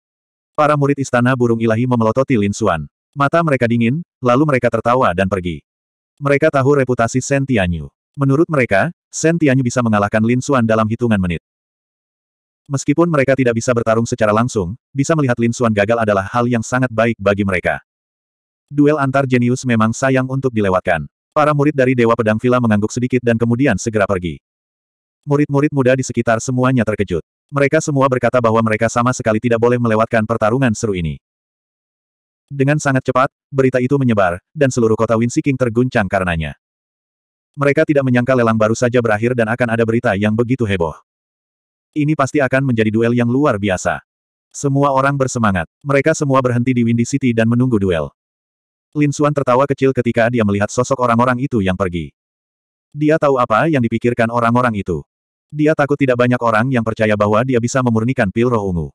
Speaker 1: Para murid Istana Burung Ilahi memelototi Lin Xuan. Mata mereka dingin, lalu mereka tertawa dan pergi. Mereka tahu reputasi Sentianyu. Menurut mereka, Sentianyu bisa mengalahkan Lin Xuan dalam hitungan menit. Meskipun mereka tidak bisa bertarung secara langsung, bisa melihat Lin Xuan gagal adalah hal yang sangat baik bagi mereka. Duel antar jenius memang sayang untuk dilewatkan. Para murid dari Dewa Pedang Villa mengangguk sedikit dan kemudian segera pergi. Murid-murid muda di sekitar semuanya terkejut. Mereka semua berkata bahwa mereka sama sekali tidak boleh melewatkan pertarungan seru ini. Dengan sangat cepat, berita itu menyebar, dan seluruh kota Winsiking terguncang karenanya. Mereka tidak menyangka lelang baru saja berakhir dan akan ada berita yang begitu heboh. Ini pasti akan menjadi duel yang luar biasa. Semua orang bersemangat. Mereka semua berhenti di Windy City dan menunggu duel. Lin Xuan tertawa kecil ketika dia melihat sosok orang-orang itu yang pergi. Dia tahu apa yang dipikirkan orang-orang itu. Dia takut tidak banyak orang yang percaya bahwa dia bisa memurnikan pil roh ungu.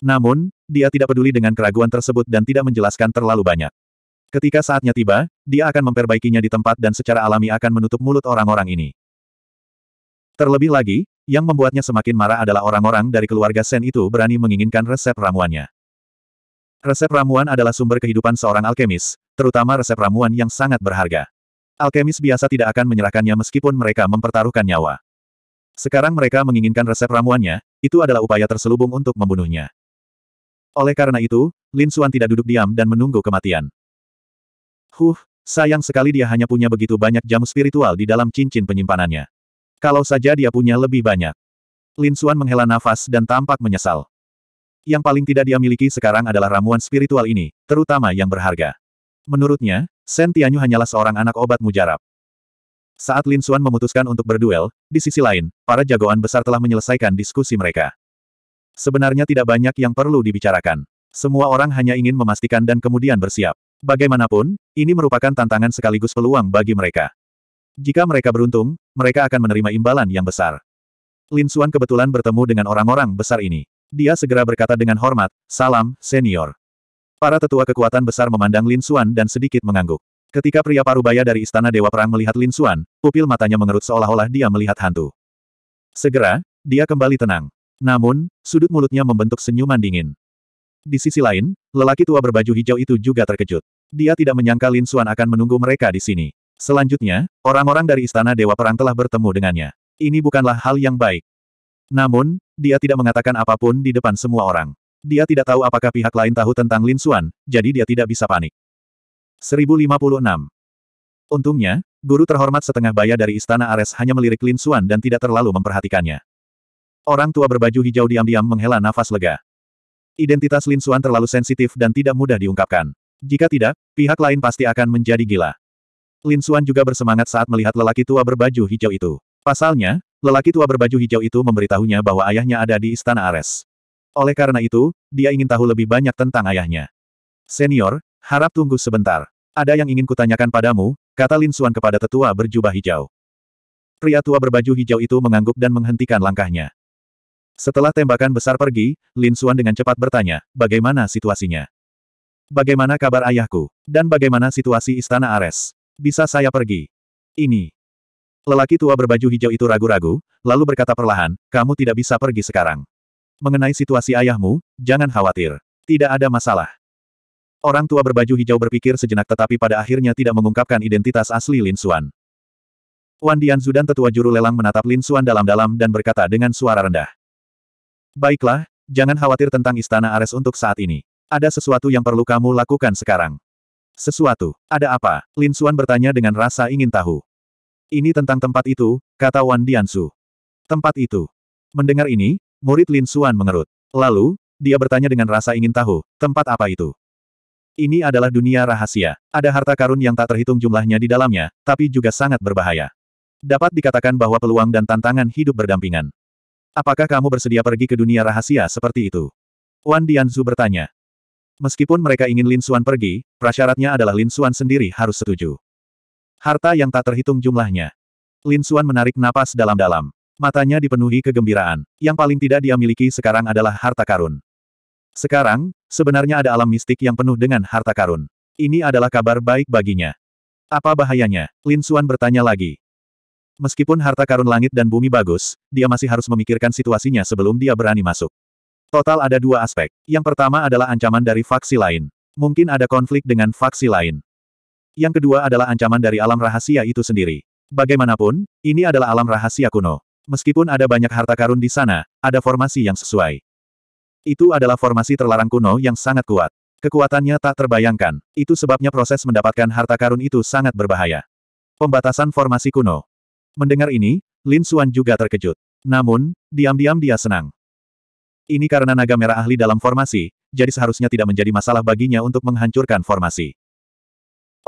Speaker 1: Namun, dia tidak peduli dengan keraguan tersebut dan tidak menjelaskan terlalu banyak. Ketika saatnya tiba, dia akan memperbaikinya di tempat dan secara alami akan menutup mulut orang-orang ini. Terlebih lagi, yang membuatnya semakin marah adalah orang-orang dari keluarga Sen itu berani menginginkan resep ramuannya. Resep ramuan adalah sumber kehidupan seorang alkemis, terutama resep ramuan yang sangat berharga. Alkemis biasa tidak akan menyerahkannya meskipun mereka mempertaruhkan nyawa. Sekarang mereka menginginkan resep ramuannya, itu adalah upaya terselubung untuk membunuhnya. Oleh karena itu, Lin Xuan tidak duduk diam dan menunggu kematian. Huh, sayang sekali dia hanya punya begitu banyak jamu spiritual di dalam cincin penyimpanannya. Kalau saja dia punya lebih banyak. Lin Xuan menghela nafas dan tampak menyesal. Yang paling tidak dia miliki sekarang adalah ramuan spiritual ini, terutama yang berharga. Menurutnya, Sen Tianyu hanyalah seorang anak obat mujarab. Saat Lin Xuan memutuskan untuk berduel, di sisi lain, para jagoan besar telah menyelesaikan diskusi mereka. Sebenarnya tidak banyak yang perlu dibicarakan. Semua orang hanya ingin memastikan dan kemudian bersiap. Bagaimanapun, ini merupakan tantangan sekaligus peluang bagi mereka. Jika mereka beruntung, mereka akan menerima imbalan yang besar. Lin Xuan kebetulan bertemu dengan orang-orang besar ini. Dia segera berkata dengan hormat, Salam, senior. Para tetua kekuatan besar memandang Lin Xuan dan sedikit mengangguk. Ketika pria parubaya dari Istana Dewa Perang melihat Lin Xuan, pupil matanya mengerut seolah-olah dia melihat hantu. Segera, dia kembali tenang. Namun, sudut mulutnya membentuk senyuman dingin. Di sisi lain, lelaki tua berbaju hijau itu juga terkejut. Dia tidak menyangka Lin Xuan akan menunggu mereka di sini. Selanjutnya, orang-orang dari Istana Dewa Perang telah bertemu dengannya. Ini bukanlah hal yang baik. Namun, dia tidak mengatakan apapun di depan semua orang. Dia tidak tahu apakah pihak lain tahu tentang Lin Xuan, jadi dia tidak bisa panik. 1056 Untungnya, guru terhormat setengah baya dari Istana Ares hanya melirik Lin Xuan dan tidak terlalu memperhatikannya. Orang tua berbaju hijau diam-diam menghela nafas lega. Identitas Lin Xuan terlalu sensitif dan tidak mudah diungkapkan. Jika tidak, pihak lain pasti akan menjadi gila. Lin Xuan juga bersemangat saat melihat lelaki tua berbaju hijau itu. Pasalnya, lelaki tua berbaju hijau itu memberitahunya bahwa ayahnya ada di Istana Ares. Oleh karena itu, dia ingin tahu lebih banyak tentang ayahnya. Senior, harap tunggu sebentar. Ada yang ingin kutanyakan padamu, kata Lin Xuan kepada tetua berjubah hijau. Pria tua berbaju hijau itu mengangguk dan menghentikan langkahnya. Setelah tembakan besar pergi, Lin Xuan dengan cepat bertanya, bagaimana situasinya? Bagaimana kabar ayahku? Dan bagaimana situasi Istana Ares? Bisa saya pergi? Ini. Lelaki tua berbaju hijau itu ragu-ragu, lalu berkata perlahan, kamu tidak bisa pergi sekarang. Mengenai situasi ayahmu, jangan khawatir. Tidak ada masalah. Orang tua berbaju hijau berpikir sejenak tetapi pada akhirnya tidak mengungkapkan identitas asli Lin Xuan. Wan Dianzu dan tetua juru lelang menatap Lin Xuan dalam-dalam dan berkata dengan suara rendah. Baiklah, jangan khawatir tentang istana Ares untuk saat ini. Ada sesuatu yang perlu kamu lakukan sekarang. Sesuatu. Ada apa? Lin Suan bertanya dengan rasa ingin tahu. Ini tentang tempat itu, kata Wan Diansu. Tempat itu. Mendengar ini, murid Lin Suan mengerut. Lalu, dia bertanya dengan rasa ingin tahu, tempat apa itu? Ini adalah dunia rahasia. Ada harta karun yang tak terhitung jumlahnya di dalamnya, tapi juga sangat berbahaya. Dapat dikatakan bahwa peluang dan tantangan hidup berdampingan. Apakah kamu bersedia pergi ke dunia rahasia seperti itu? Wan Dianzu bertanya. Meskipun mereka ingin Lin Suan pergi, prasyaratnya adalah Lin Suan sendiri harus setuju. Harta yang tak terhitung jumlahnya. Lin Suan menarik napas dalam-dalam. Matanya dipenuhi kegembiraan. Yang paling tidak dia miliki sekarang adalah harta karun. Sekarang, sebenarnya ada alam mistik yang penuh dengan harta karun. Ini adalah kabar baik baginya. Apa bahayanya? Lin Suan bertanya lagi. Meskipun harta karun langit dan bumi bagus, dia masih harus memikirkan situasinya sebelum dia berani masuk. Total ada dua aspek. Yang pertama adalah ancaman dari faksi lain. Mungkin ada konflik dengan faksi lain. Yang kedua adalah ancaman dari alam rahasia itu sendiri. Bagaimanapun, ini adalah alam rahasia kuno. Meskipun ada banyak harta karun di sana, ada formasi yang sesuai. Itu adalah formasi terlarang kuno yang sangat kuat. Kekuatannya tak terbayangkan. Itu sebabnya proses mendapatkan harta karun itu sangat berbahaya. Pembatasan formasi kuno. Mendengar ini, Lin Xuan juga terkejut. Namun, diam-diam dia senang. Ini karena naga merah ahli dalam formasi, jadi seharusnya tidak menjadi masalah baginya untuk menghancurkan formasi.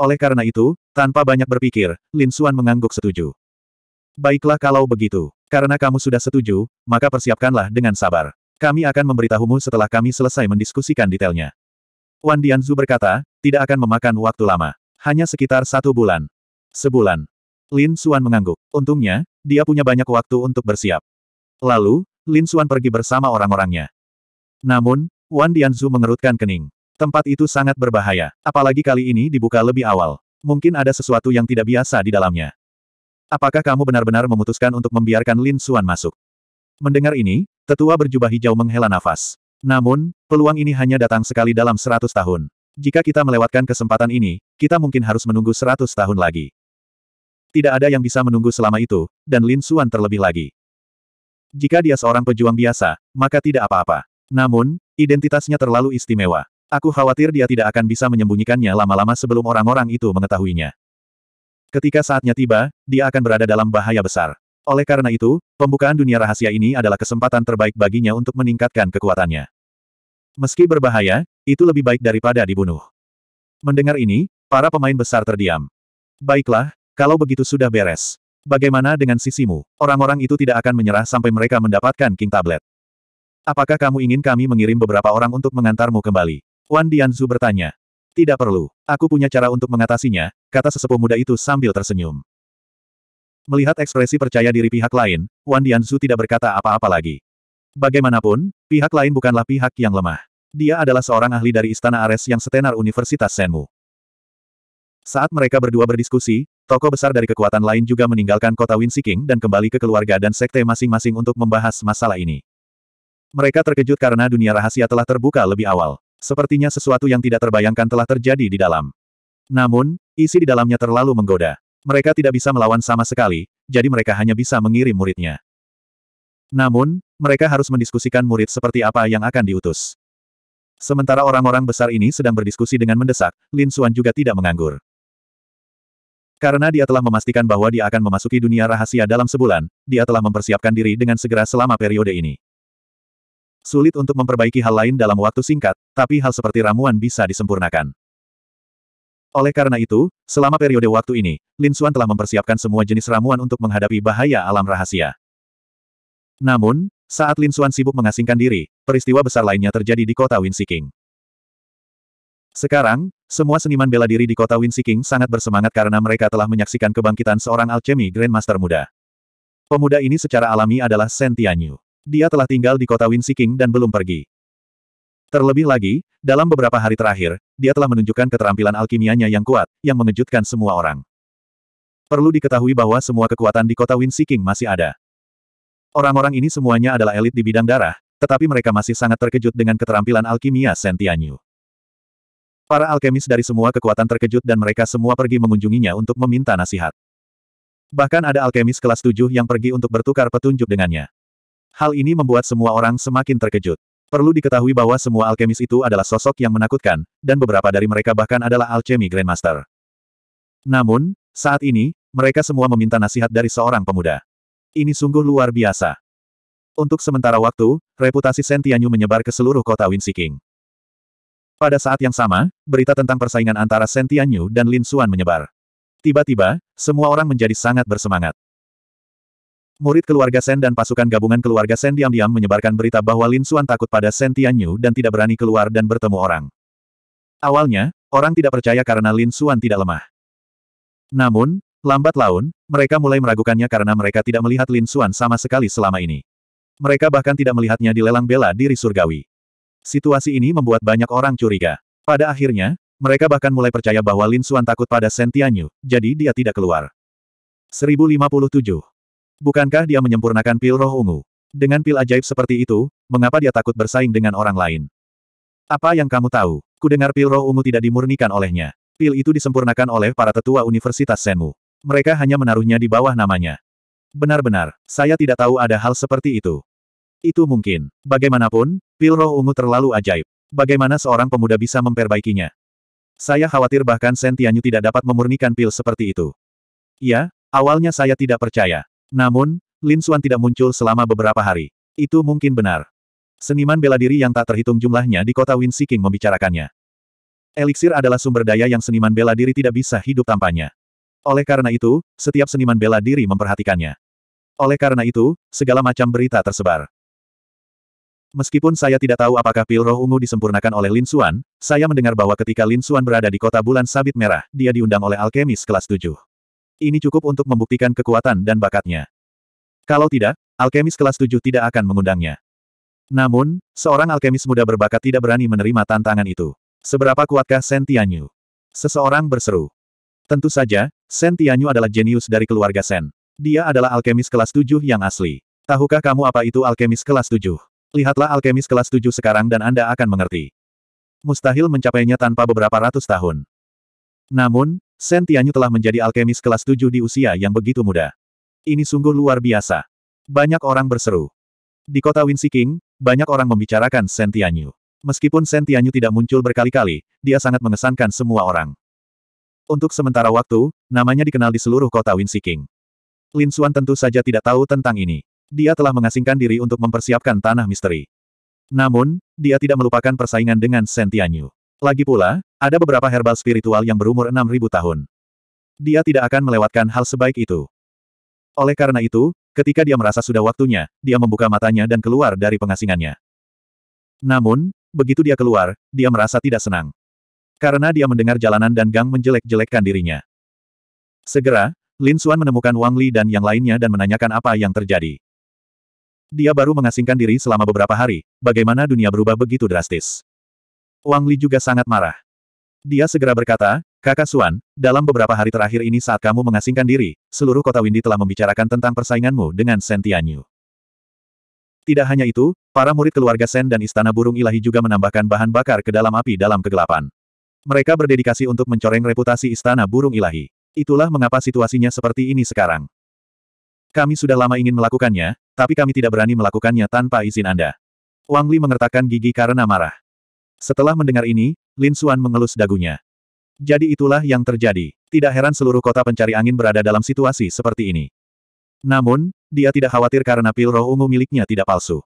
Speaker 1: Oleh karena itu, tanpa banyak berpikir, Lin Xuan mengangguk setuju. Baiklah kalau begitu. Karena kamu sudah setuju, maka persiapkanlah dengan sabar. Kami akan memberitahumu setelah kami selesai mendiskusikan detailnya. Wan Dianzu berkata, tidak akan memakan waktu lama. Hanya sekitar satu bulan. Sebulan. Lin Xuan mengangguk. Untungnya, dia punya banyak waktu untuk bersiap. Lalu, Lin Xuan pergi bersama orang-orangnya. Namun, Wan Dianzu mengerutkan kening. Tempat itu sangat berbahaya, apalagi kali ini dibuka lebih awal. Mungkin ada sesuatu yang tidak biasa di dalamnya. Apakah kamu benar-benar memutuskan untuk membiarkan Lin Xuan masuk? Mendengar ini, tetua berjubah hijau menghela nafas. Namun, peluang ini hanya datang sekali dalam seratus tahun. Jika kita melewatkan kesempatan ini, kita mungkin harus menunggu seratus tahun lagi. Tidak ada yang bisa menunggu selama itu, dan Lin Xuan terlebih lagi. Jika dia seorang pejuang biasa, maka tidak apa-apa. Namun, identitasnya terlalu istimewa. Aku khawatir dia tidak akan bisa menyembunyikannya lama-lama sebelum orang-orang itu mengetahuinya. Ketika saatnya tiba, dia akan berada dalam bahaya besar. Oleh karena itu, pembukaan dunia rahasia ini adalah kesempatan terbaik baginya untuk meningkatkan kekuatannya. Meski berbahaya, itu lebih baik daripada dibunuh. Mendengar ini, para pemain besar terdiam. Baiklah, kalau begitu sudah beres. Bagaimana dengan sisimu? Orang-orang itu tidak akan menyerah sampai mereka mendapatkan King Tablet. Apakah kamu ingin kami mengirim beberapa orang untuk mengantarmu kembali? Wan Dianzu bertanya. Tidak perlu. Aku punya cara untuk mengatasinya, kata sesepuh muda itu sambil tersenyum. Melihat ekspresi percaya diri pihak lain, Wan Dianzu tidak berkata apa-apa lagi. Bagaimanapun, pihak lain bukanlah pihak yang lemah. Dia adalah seorang ahli dari Istana Ares yang setenar Universitas Senmu. Saat mereka berdua berdiskusi, tokoh besar dari kekuatan lain juga meninggalkan kota Winsiking dan kembali ke keluarga dan sekte masing-masing untuk membahas masalah ini. Mereka terkejut karena dunia rahasia telah terbuka lebih awal. Sepertinya sesuatu yang tidak terbayangkan telah terjadi di dalam. Namun, isi di dalamnya terlalu menggoda. Mereka tidak bisa melawan sama sekali, jadi mereka hanya bisa mengirim muridnya. Namun, mereka harus mendiskusikan murid seperti apa yang akan diutus. Sementara orang-orang besar ini sedang berdiskusi dengan mendesak, Lin Xuan juga tidak menganggur. Karena dia telah memastikan bahwa dia akan memasuki dunia rahasia dalam sebulan, dia telah mempersiapkan diri dengan segera selama periode ini. Sulit untuk memperbaiki hal lain dalam waktu singkat, tapi hal seperti ramuan bisa disempurnakan. Oleh karena itu, selama periode waktu ini, Lin Suan telah mempersiapkan semua jenis ramuan untuk menghadapi bahaya alam rahasia. Namun, saat Lin Suan sibuk mengasingkan diri, peristiwa besar lainnya terjadi di kota Winsiking. Sekarang, semua seniman bela diri di kota Winsiking sangat bersemangat karena mereka telah menyaksikan kebangkitan seorang alchemy Grandmaster muda. Pemuda ini secara alami adalah Shen Tianyu. Dia telah tinggal di kota Winsiking dan belum pergi. Terlebih lagi, dalam beberapa hari terakhir, dia telah menunjukkan keterampilan alkimianya yang kuat, yang mengejutkan semua orang. Perlu diketahui bahwa semua kekuatan di kota Winsiking masih ada. Orang-orang ini semuanya adalah elit di bidang darah, tetapi mereka masih sangat terkejut dengan keterampilan alkimia Sentianyu. Para alkemis dari semua kekuatan terkejut dan mereka semua pergi mengunjunginya untuk meminta nasihat. Bahkan ada alkemis kelas 7 yang pergi untuk bertukar petunjuk dengannya. Hal ini membuat semua orang semakin terkejut. Perlu diketahui bahwa semua alkemis itu adalah sosok yang menakutkan, dan beberapa dari mereka bahkan adalah alchemy grandmaster. Namun, saat ini, mereka semua meminta nasihat dari seorang pemuda. Ini sungguh luar biasa. Untuk sementara waktu, reputasi Sentianyu menyebar ke seluruh kota Winsiking. Pada saat yang sama, berita tentang persaingan antara Shen Tianyu dan Lin Xuan menyebar. Tiba-tiba, semua orang menjadi sangat bersemangat. Murid keluarga Shen dan pasukan gabungan keluarga Shen diam-diam menyebarkan berita bahwa Lin Xuan takut pada Shen Tianyu dan tidak berani keluar dan bertemu orang. Awalnya, orang tidak percaya karena Lin Xuan tidak lemah. Namun, lambat laun, mereka mulai meragukannya karena mereka tidak melihat Lin Xuan sama sekali selama ini. Mereka bahkan tidak melihatnya di lelang bela diri surgawi. Situasi ini membuat banyak orang curiga. Pada akhirnya, mereka bahkan mulai percaya bahwa Lin Xuan takut pada Shen Tianyu, jadi dia tidak keluar. 1057. Bukankah dia menyempurnakan pil roh ungu? Dengan pil ajaib seperti itu, mengapa dia takut bersaing dengan orang lain? Apa yang kamu tahu? Kudengar pil roh ungu tidak dimurnikan olehnya. Pil itu disempurnakan oleh para tetua Universitas Senmu. Mereka hanya menaruhnya di bawah namanya. Benar-benar, saya tidak tahu ada hal seperti itu. Itu mungkin. Bagaimanapun, pil roh ungu terlalu ajaib. Bagaimana seorang pemuda bisa memperbaikinya? Saya khawatir bahkan sentianyu tidak dapat memurnikan pil seperti itu. Ya, awalnya saya tidak percaya. Namun, Lin Suan tidak muncul selama beberapa hari. Itu mungkin benar. Seniman bela diri yang tak terhitung jumlahnya di kota Win Seeking membicarakannya. Eliksir adalah sumber daya yang seniman bela diri tidak bisa hidup tanpanya. Oleh karena itu, setiap seniman bela diri memperhatikannya. Oleh karena itu, segala macam berita tersebar. Meskipun saya tidak tahu apakah pil roh ungu disempurnakan oleh Lin Xuan, saya mendengar bahwa ketika Lin Xuan berada di kota bulan sabit merah, dia diundang oleh alkemis kelas 7. Ini cukup untuk membuktikan kekuatan dan bakatnya. Kalau tidak, alkemis kelas 7 tidak akan mengundangnya. Namun, seorang alkemis muda berbakat tidak berani menerima tantangan itu. Seberapa kuatkah Shen Tianyu? Seseorang berseru. Tentu saja, Shen Tianyu adalah jenius dari keluarga Shen. Dia adalah alkemis kelas 7 yang asli. Tahukah kamu apa itu alkemis kelas 7? Lihatlah alkemis kelas 7 sekarang dan Anda akan mengerti. Mustahil mencapainya tanpa beberapa ratus tahun. Namun, Sen Tianyu telah menjadi alkemis kelas 7 di usia yang begitu muda. Ini sungguh luar biasa. Banyak orang berseru. Di kota Winsiking, banyak orang membicarakan Sen Tianyu. Meskipun Sen Tianyu tidak muncul berkali-kali, dia sangat mengesankan semua orang. Untuk sementara waktu, namanya dikenal di seluruh kota Winsiking. Lin Xuan tentu saja tidak tahu tentang ini. Dia telah mengasingkan diri untuk mempersiapkan tanah misteri. Namun, dia tidak melupakan persaingan dengan Sentianyu. Lagi pula, ada beberapa herbal spiritual yang berumur 6.000 tahun. Dia tidak akan melewatkan hal sebaik itu. Oleh karena itu, ketika dia merasa sudah waktunya, dia membuka matanya dan keluar dari pengasingannya. Namun, begitu dia keluar, dia merasa tidak senang. Karena dia mendengar jalanan dan gang menjelek-jelekkan dirinya. Segera, Lin Xuan menemukan Wang Li dan yang lainnya dan menanyakan apa yang terjadi. Dia baru mengasingkan diri selama beberapa hari, bagaimana dunia berubah begitu drastis. Wang Li juga sangat marah. Dia segera berkata, Kakak Suan, dalam beberapa hari terakhir ini saat kamu mengasingkan diri, seluruh kota Windy telah membicarakan tentang persainganmu dengan Shen Tianyu. Tidak hanya itu, para murid keluarga Sen dan Istana Burung Ilahi juga menambahkan bahan bakar ke dalam api dalam kegelapan. Mereka berdedikasi untuk mencoreng reputasi Istana Burung Ilahi. Itulah mengapa situasinya seperti ini sekarang. Kami sudah lama ingin melakukannya, tapi kami tidak berani melakukannya tanpa izin Anda. Wang Li mengertakkan gigi karena marah. Setelah mendengar ini, Lin Xuan mengelus dagunya. Jadi itulah yang terjadi. Tidak heran seluruh kota pencari angin berada dalam situasi seperti ini. Namun, dia tidak khawatir karena pil roh ungu miliknya tidak palsu.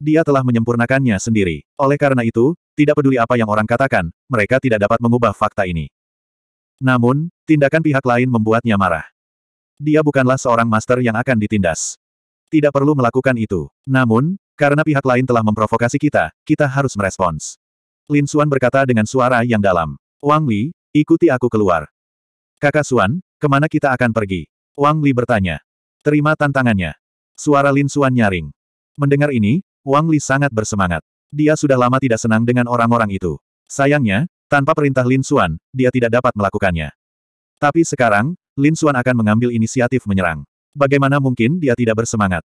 Speaker 1: Dia telah menyempurnakannya sendiri. Oleh karena itu, tidak peduli apa yang orang katakan, mereka tidak dapat mengubah fakta ini. Namun, tindakan pihak lain membuatnya marah. Dia bukanlah seorang master yang akan ditindas. Tidak perlu melakukan itu. Namun, karena pihak lain telah memprovokasi kita, kita harus merespons. Lin Xuan berkata dengan suara yang dalam. Wang Li, ikuti aku keluar. Kakak Suan, kemana kita akan pergi? Wang Li bertanya. Terima tantangannya. Suara Lin Xuan nyaring. Mendengar ini, Wang Li sangat bersemangat. Dia sudah lama tidak senang dengan orang-orang itu. Sayangnya, tanpa perintah Lin Xuan, dia tidak dapat melakukannya. Tapi sekarang, Lin Suan akan mengambil inisiatif menyerang. Bagaimana mungkin dia tidak bersemangat?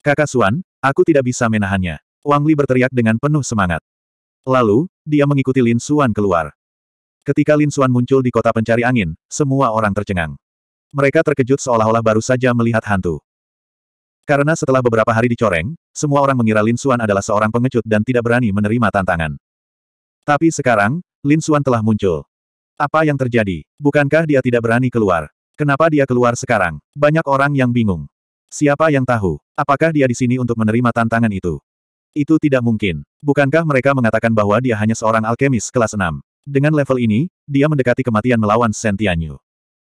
Speaker 1: Kakak Suan, aku tidak bisa menahannya. Wang Li berteriak dengan penuh semangat. Lalu, dia mengikuti Lin Suan keluar. Ketika Lin Suan muncul di kota pencari angin, semua orang tercengang. Mereka terkejut seolah-olah baru saja melihat hantu. Karena setelah beberapa hari dicoreng, semua orang mengira Lin Suan adalah seorang pengecut dan tidak berani menerima tantangan. Tapi sekarang, Lin Suan telah muncul. Apa yang terjadi? Bukankah dia tidak berani keluar? Kenapa dia keluar sekarang? Banyak orang yang bingung. Siapa yang tahu? Apakah dia di sini untuk menerima tantangan itu? Itu tidak mungkin. Bukankah mereka mengatakan bahwa dia hanya seorang alkemis kelas 6? Dengan level ini, dia mendekati kematian melawan Sentianyu.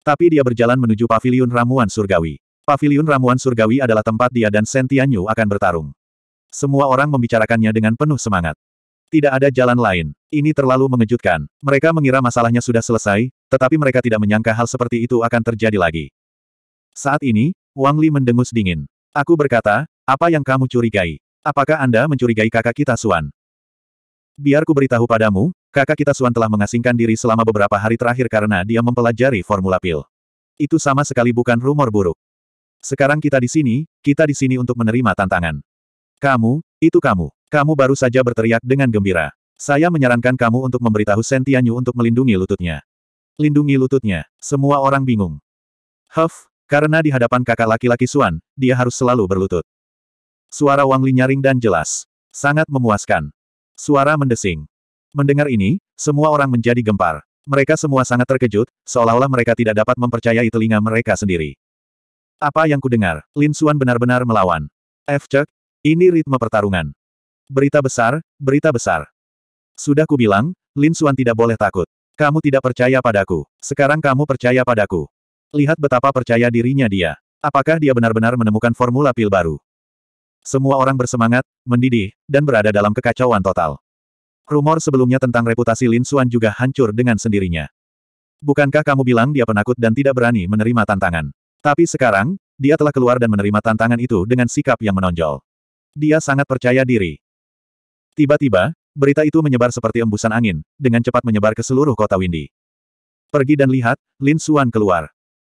Speaker 1: Tapi dia berjalan menuju paviliun ramuan surgawi. Paviliun ramuan surgawi adalah tempat dia dan Sentianyu akan bertarung. Semua orang membicarakannya dengan penuh semangat. Tidak ada jalan lain. Ini terlalu mengejutkan. Mereka mengira masalahnya sudah selesai, tetapi mereka tidak menyangka hal seperti itu akan terjadi lagi. Saat ini, Wang Li mendengus dingin. Aku berkata, apa yang kamu curigai? Apakah Anda mencurigai kakak kita Suan? Biar ku beritahu padamu, kakak kita Suan telah mengasingkan diri selama beberapa hari terakhir karena dia mempelajari formula pil. Itu sama sekali bukan rumor buruk. Sekarang kita di sini, kita di sini untuk menerima tantangan. Kamu, itu kamu. Kamu baru saja berteriak dengan gembira. Saya menyarankan kamu untuk memberitahu Sentianyu untuk melindungi lututnya. Lindungi lututnya. Semua orang bingung. Huff, karena di hadapan kakak laki-laki Suan, dia harus selalu berlutut. Suara Wang Li nyaring dan jelas. Sangat memuaskan. Suara mendesing. Mendengar ini, semua orang menjadi gempar. Mereka semua sangat terkejut, seolah-olah mereka tidak dapat mempercayai telinga mereka sendiri. Apa yang kudengar, Lin Suan benar-benar melawan. F. Cek, ini ritme pertarungan. Berita besar, berita besar. Sudah kubilang, Lin Suan tidak boleh takut. Kamu tidak percaya padaku. Sekarang kamu percaya padaku. Lihat betapa percaya dirinya dia. Apakah dia benar-benar menemukan formula pil baru? Semua orang bersemangat, mendidih, dan berada dalam kekacauan total. Rumor sebelumnya tentang reputasi Lin Xuan juga hancur dengan sendirinya. Bukankah kamu bilang dia penakut dan tidak berani menerima tantangan? Tapi sekarang, dia telah keluar dan menerima tantangan itu dengan sikap yang menonjol. Dia sangat percaya diri. Tiba-tiba, Berita itu menyebar seperti embusan angin, dengan cepat menyebar ke seluruh kota Windy. Pergi dan lihat, Lin Xuan keluar.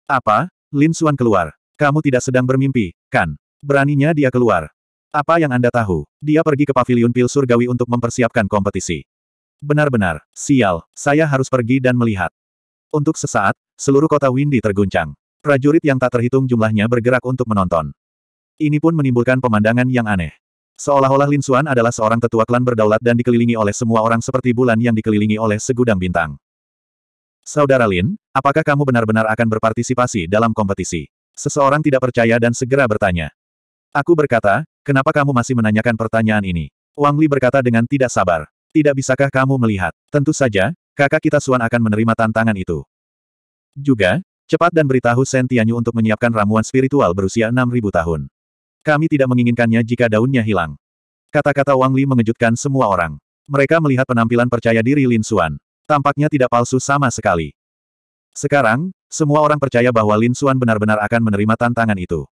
Speaker 1: Apa? Lin Xuan keluar. Kamu tidak sedang bermimpi, kan? Beraninya dia keluar. Apa yang Anda tahu? Dia pergi ke paviliun pil surgawi untuk mempersiapkan kompetisi. Benar-benar, sial, saya harus pergi dan melihat. Untuk sesaat, seluruh kota Windy terguncang. Prajurit yang tak terhitung jumlahnya bergerak untuk menonton. Ini pun menimbulkan pemandangan yang aneh. Seolah-olah Lin Xuan adalah seorang tetua klan berdaulat dan dikelilingi oleh semua orang seperti bulan yang dikelilingi oleh segudang bintang. Saudara Lin, apakah kamu benar-benar akan berpartisipasi dalam kompetisi? Seseorang tidak percaya dan segera bertanya. Aku berkata, kenapa kamu masih menanyakan pertanyaan ini? Wang Li berkata dengan tidak sabar. Tidak bisakah kamu melihat? Tentu saja, kakak kita Xuan akan menerima tantangan itu. Juga, cepat dan beritahu Sentianyu untuk menyiapkan ramuan spiritual berusia 6.000 tahun. Kami tidak menginginkannya jika daunnya hilang. Kata-kata Wang Li mengejutkan semua orang. Mereka melihat penampilan percaya diri Lin Xuan. Tampaknya tidak palsu sama sekali. Sekarang, semua orang percaya bahwa Lin Xuan benar-benar akan menerima tantangan itu.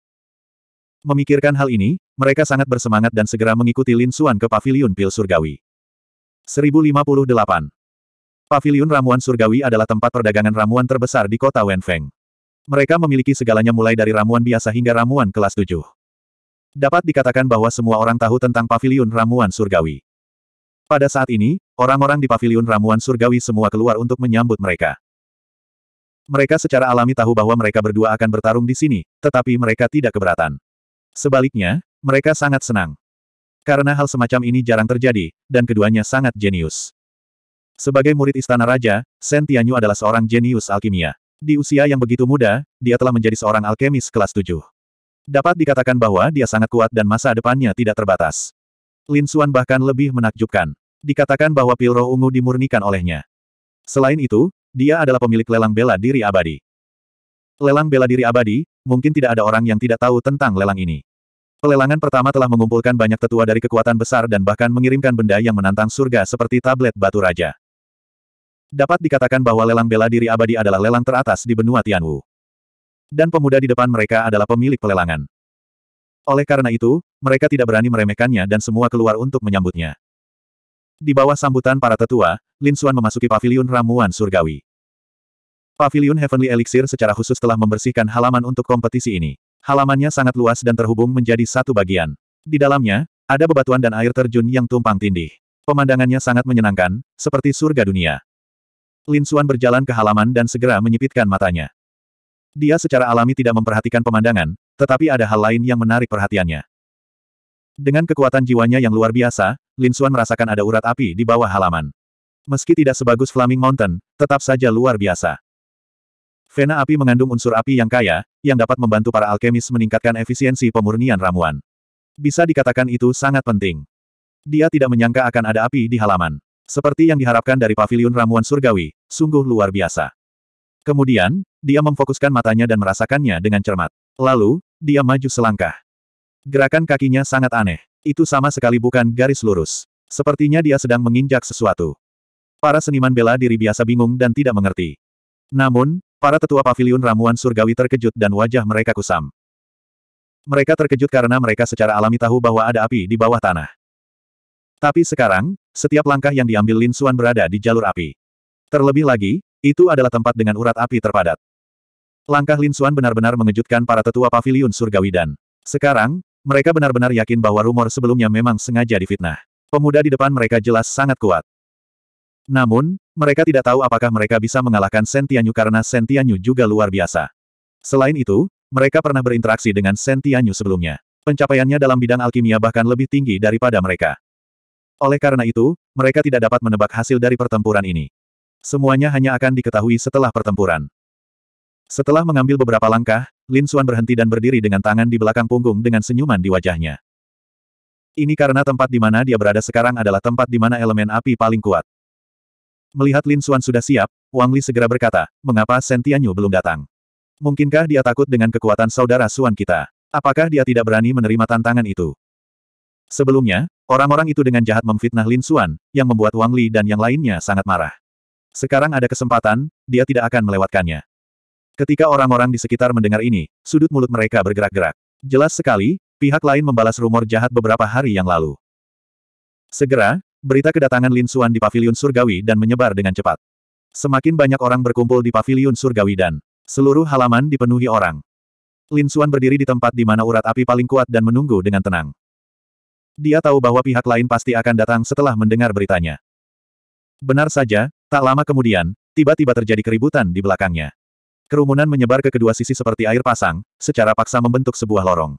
Speaker 1: Memikirkan hal ini, mereka sangat bersemangat dan segera mengikuti Lin Xuan ke Paviliun Pil Surgawi. 1058. Paviliun Ramuan Surgawi adalah tempat perdagangan ramuan terbesar di kota Wenfeng. Mereka memiliki segalanya mulai dari ramuan biasa hingga ramuan kelas 7. Dapat dikatakan bahwa semua orang tahu tentang paviliun ramuan surgawi. Pada saat ini, orang-orang di paviliun ramuan surgawi semua keluar untuk menyambut mereka. Mereka secara alami tahu bahwa mereka berdua akan bertarung di sini, tetapi mereka tidak keberatan. Sebaliknya, mereka sangat senang. Karena hal semacam ini jarang terjadi, dan keduanya sangat jenius. Sebagai murid istana raja, Shen Tianyu adalah seorang jenius alkimia. Di usia yang begitu muda, dia telah menjadi seorang alkemis kelas 7. Dapat dikatakan bahwa dia sangat kuat dan masa depannya tidak terbatas. Lin Xuan bahkan lebih menakjubkan. Dikatakan bahwa pil roh ungu dimurnikan olehnya. Selain itu, dia adalah pemilik lelang bela diri abadi. Lelang bela diri abadi, mungkin tidak ada orang yang tidak tahu tentang lelang ini. Pelelangan pertama telah mengumpulkan banyak tetua dari kekuatan besar dan bahkan mengirimkan benda yang menantang surga seperti tablet batu raja. Dapat dikatakan bahwa lelang bela diri abadi adalah lelang teratas di benua Tianwu. Dan pemuda di depan mereka adalah pemilik pelelangan. Oleh karena itu, mereka tidak berani meremehkannya dan semua keluar untuk menyambutnya. Di bawah sambutan para tetua, Lin Xuan memasuki paviliun ramuan surgawi. Paviliun Heavenly Elixir secara khusus telah membersihkan halaman untuk kompetisi ini. Halamannya sangat luas dan terhubung menjadi satu bagian. Di dalamnya, ada bebatuan dan air terjun yang tumpang tindih. Pemandangannya sangat menyenangkan, seperti surga dunia. Lin Xuan berjalan ke halaman dan segera menyipitkan matanya. Dia secara alami tidak memperhatikan pemandangan, tetapi ada hal lain yang menarik perhatiannya. Dengan kekuatan jiwanya yang luar biasa, Lin Xuan merasakan ada urat api di bawah halaman. Meski tidak sebagus Flaming Mountain, tetap saja luar biasa. Vena api mengandung unsur api yang kaya, yang dapat membantu para alkemis meningkatkan efisiensi pemurnian ramuan. Bisa dikatakan itu sangat penting. Dia tidak menyangka akan ada api di halaman. Seperti yang diharapkan dari pavilion ramuan surgawi, sungguh luar biasa. Kemudian, dia memfokuskan matanya dan merasakannya dengan cermat. Lalu, dia maju selangkah. Gerakan kakinya sangat aneh. Itu sama sekali bukan garis lurus. Sepertinya dia sedang menginjak sesuatu. Para seniman bela diri biasa bingung dan tidak mengerti. Namun, para tetua pavilion ramuan surgawi terkejut dan wajah mereka kusam. Mereka terkejut karena mereka secara alami tahu bahwa ada api di bawah tanah. Tapi sekarang, setiap langkah yang diambil Lin Xuan berada di jalur api. Terlebih lagi, itu adalah tempat dengan urat api terpadat. Langkah Lin Xuan benar-benar mengejutkan para tetua pavilion surgawi dan sekarang, mereka benar-benar yakin bahwa rumor sebelumnya memang sengaja difitnah. Pemuda di depan mereka jelas sangat kuat. Namun, mereka tidak tahu apakah mereka bisa mengalahkan Sentianyu karena Sentianyu juga luar biasa. Selain itu, mereka pernah berinteraksi dengan Sentianyu sebelumnya. Pencapaiannya dalam bidang alkimia bahkan lebih tinggi daripada mereka. Oleh karena itu, mereka tidak dapat menebak hasil dari pertempuran ini. Semuanya hanya akan diketahui setelah pertempuran. Setelah mengambil beberapa langkah, Lin Xuan berhenti dan berdiri dengan tangan di belakang punggung dengan senyuman di wajahnya. Ini karena tempat di mana dia berada sekarang adalah tempat di mana elemen api paling kuat. Melihat Lin Xuan sudah siap, Wang Li segera berkata, mengapa Sentianyu belum datang? Mungkinkah dia takut dengan kekuatan saudara Xuan kita? Apakah dia tidak berani menerima tantangan itu? Sebelumnya, orang-orang itu dengan jahat memfitnah Lin Xuan, yang membuat Wang Li dan yang lainnya sangat marah. Sekarang ada kesempatan, dia tidak akan melewatkannya. Ketika orang-orang di sekitar mendengar ini, sudut mulut mereka bergerak-gerak. Jelas sekali, pihak lain membalas rumor jahat beberapa hari yang lalu. Segera, berita kedatangan Lin Xuan di Paviliun Surgawi dan menyebar dengan cepat. Semakin banyak orang berkumpul di Paviliun Surgawi dan seluruh halaman dipenuhi orang. Lin Xuan berdiri di tempat di mana urat api paling kuat dan menunggu dengan tenang. Dia tahu bahwa pihak lain pasti akan datang setelah mendengar beritanya. Benar saja, tak lama kemudian, tiba-tiba terjadi keributan di belakangnya. Kerumunan menyebar ke kedua sisi seperti air pasang, secara paksa membentuk sebuah lorong.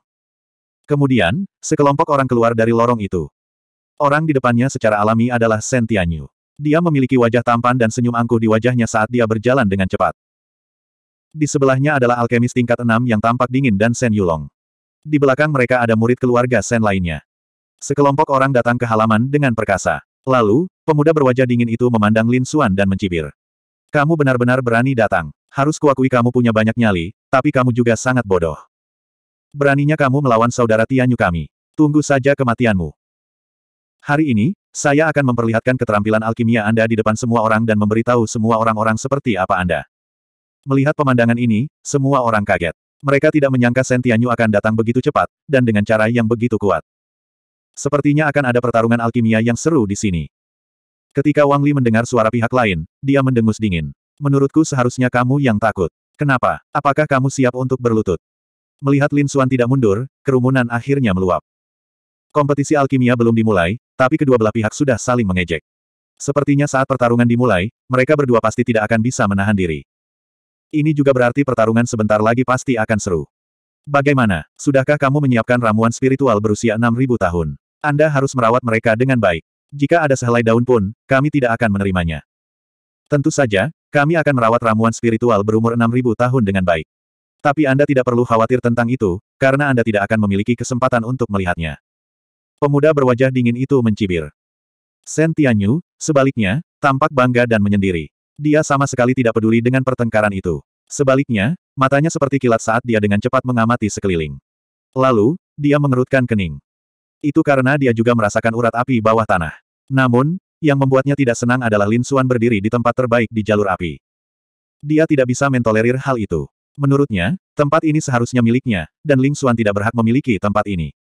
Speaker 1: Kemudian, sekelompok orang keluar dari lorong itu. Orang di depannya secara alami adalah Sentianyu. Dia memiliki wajah tampan dan senyum angkuh di wajahnya saat dia berjalan dengan cepat. Di sebelahnya adalah alkemis tingkat enam yang tampak dingin dan Sen Yulong. Di belakang mereka ada murid keluarga Sen lainnya. Sekelompok orang datang ke halaman dengan perkasa. Lalu, pemuda berwajah dingin itu memandang Lin Xuan dan mencibir. Kamu benar-benar berani datang. Harus kuakui kamu punya banyak nyali, tapi kamu juga sangat bodoh. Beraninya kamu melawan saudara Tianyu kami. Tunggu saja kematianmu. Hari ini, saya akan memperlihatkan keterampilan alkimia Anda di depan semua orang dan memberitahu semua orang-orang seperti apa Anda. Melihat pemandangan ini, semua orang kaget. Mereka tidak menyangka Sentianyu akan datang begitu cepat, dan dengan cara yang begitu kuat. Sepertinya akan ada pertarungan alkimia yang seru di sini. Ketika Wang Li mendengar suara pihak lain, dia mendengus dingin. Menurutku seharusnya kamu yang takut. Kenapa? Apakah kamu siap untuk berlutut? Melihat Lin Xuan tidak mundur, kerumunan akhirnya meluap. Kompetisi alkimia belum dimulai, tapi kedua belah pihak sudah saling mengejek. Sepertinya saat pertarungan dimulai, mereka berdua pasti tidak akan bisa menahan diri. Ini juga berarti pertarungan sebentar lagi pasti akan seru. Bagaimana? Sudahkah kamu menyiapkan ramuan spiritual berusia 6000 tahun? Anda harus merawat mereka dengan baik. Jika ada sehelai daun pun, kami tidak akan menerimanya. Tentu saja, kami akan merawat ramuan spiritual berumur 6.000 tahun dengan baik. Tapi Anda tidak perlu khawatir tentang itu, karena Anda tidak akan memiliki kesempatan untuk melihatnya. Pemuda berwajah dingin itu mencibir. Shen Tianyu, sebaliknya, tampak bangga dan menyendiri. Dia sama sekali tidak peduli dengan pertengkaran itu. Sebaliknya, matanya seperti kilat saat dia dengan cepat mengamati sekeliling. Lalu, dia mengerutkan kening. Itu karena dia juga merasakan urat api bawah tanah. Namun, yang membuatnya tidak senang adalah Lin Suan berdiri di tempat terbaik di jalur api. Dia tidak bisa mentolerir hal itu. Menurutnya, tempat ini seharusnya miliknya, dan Lin Xuan tidak berhak memiliki tempat ini.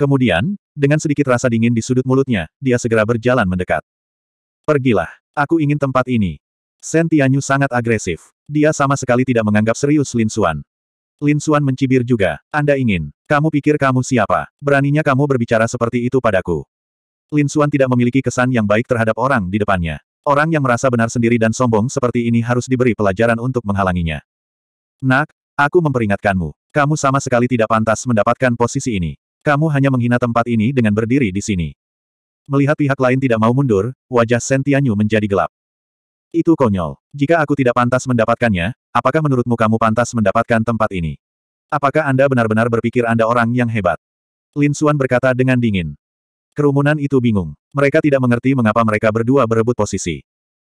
Speaker 1: Kemudian, dengan sedikit rasa dingin di sudut mulutnya, dia segera berjalan mendekat. Pergilah, aku ingin tempat ini. Shen Tianyu sangat agresif. Dia sama sekali tidak menganggap serius Lin Xuan. Lin Xuan mencibir juga. Anda ingin. Kamu pikir kamu siapa? Beraninya kamu berbicara seperti itu padaku. Lin Suan tidak memiliki kesan yang baik terhadap orang di depannya. Orang yang merasa benar sendiri dan sombong seperti ini harus diberi pelajaran untuk menghalanginya. Nak, aku memperingatkanmu. Kamu sama sekali tidak pantas mendapatkan posisi ini. Kamu hanya menghina tempat ini dengan berdiri di sini. Melihat pihak lain tidak mau mundur, wajah Sentianyu menjadi gelap. Itu konyol. Jika aku tidak pantas mendapatkannya, apakah menurutmu kamu pantas mendapatkan tempat ini? Apakah Anda benar-benar berpikir Anda orang yang hebat? Lin Suan berkata dengan dingin. Kerumunan itu bingung. Mereka tidak mengerti mengapa mereka berdua berebut posisi.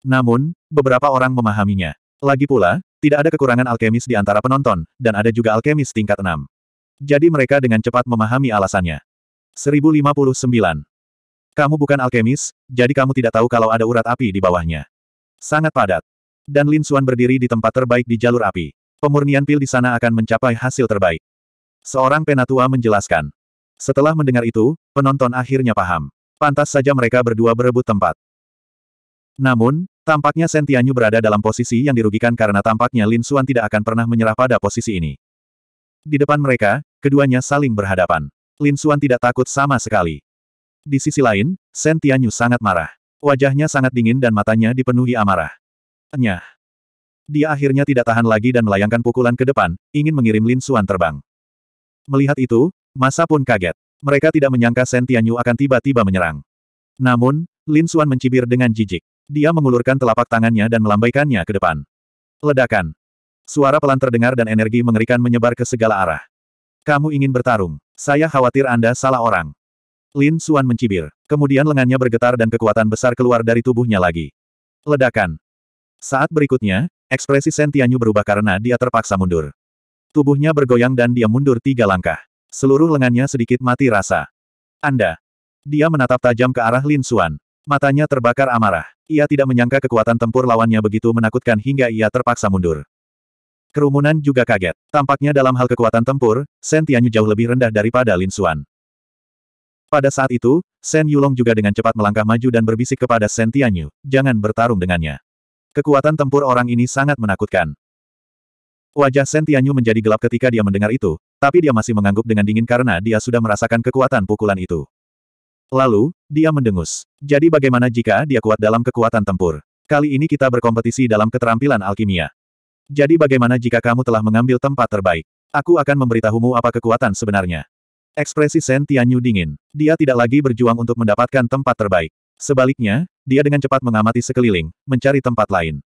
Speaker 1: Namun, beberapa orang memahaminya. Lagi pula, tidak ada kekurangan alkemis di antara penonton, dan ada juga alkemis tingkat 6. Jadi mereka dengan cepat memahami alasannya. 1059. Kamu bukan alkemis, jadi kamu tidak tahu kalau ada urat api di bawahnya. Sangat padat. Dan Lin Xuan berdiri di tempat terbaik di jalur api. Pemurnian pil di sana akan mencapai hasil terbaik. Seorang penatua menjelaskan. Setelah mendengar itu, penonton akhirnya paham. Pantas saja mereka berdua berebut tempat. Namun, tampaknya Sentianyu berada dalam posisi yang dirugikan karena tampaknya Lin Xuan tidak akan pernah menyerah pada posisi ini. Di depan mereka, keduanya saling berhadapan. Lin Xuan tidak takut sama sekali. Di sisi lain, Sentianyu sangat marah. Wajahnya sangat dingin dan matanya dipenuhi amarah. Nyah. Dia akhirnya tidak tahan lagi dan melayangkan pukulan ke depan, ingin mengirim Lin Xuan terbang. Melihat itu, Masa pun kaget. Mereka tidak menyangka Shen Tianyu akan tiba-tiba menyerang. Namun, Lin Xuan mencibir dengan jijik. Dia mengulurkan telapak tangannya dan melambaikannya ke depan. Ledakan. Suara pelan terdengar dan energi mengerikan menyebar ke segala arah. Kamu ingin bertarung. Saya khawatir Anda salah orang. Lin Xuan mencibir. Kemudian lengannya bergetar dan kekuatan besar keluar dari tubuhnya lagi. Ledakan. Saat berikutnya, ekspresi Sentianyu berubah karena dia terpaksa mundur. Tubuhnya bergoyang dan dia mundur tiga langkah. Seluruh lengannya sedikit mati rasa. Anda. Dia menatap tajam ke arah Lin Suan. Matanya terbakar amarah. Ia tidak menyangka kekuatan tempur lawannya begitu menakutkan hingga ia terpaksa mundur. Kerumunan juga kaget. Tampaknya dalam hal kekuatan tempur, Shen Tianyu jauh lebih rendah daripada Lin Suan. Pada saat itu, Shen Yulong juga dengan cepat melangkah maju dan berbisik kepada Shen Tianyu, jangan bertarung dengannya. Kekuatan tempur orang ini sangat menakutkan. Wajah Sentianyu menjadi gelap ketika dia mendengar itu, tapi dia masih mengangguk dengan dingin karena dia sudah merasakan kekuatan pukulan itu. Lalu, dia mendengus. Jadi bagaimana jika dia kuat dalam kekuatan tempur? Kali ini kita berkompetisi dalam keterampilan alkimia. Jadi bagaimana jika kamu telah mengambil tempat terbaik? Aku akan memberitahumu apa kekuatan sebenarnya. Ekspresi Sen Tianyu dingin. Dia tidak lagi berjuang untuk mendapatkan tempat terbaik. Sebaliknya, dia dengan cepat mengamati sekeliling, mencari tempat lain.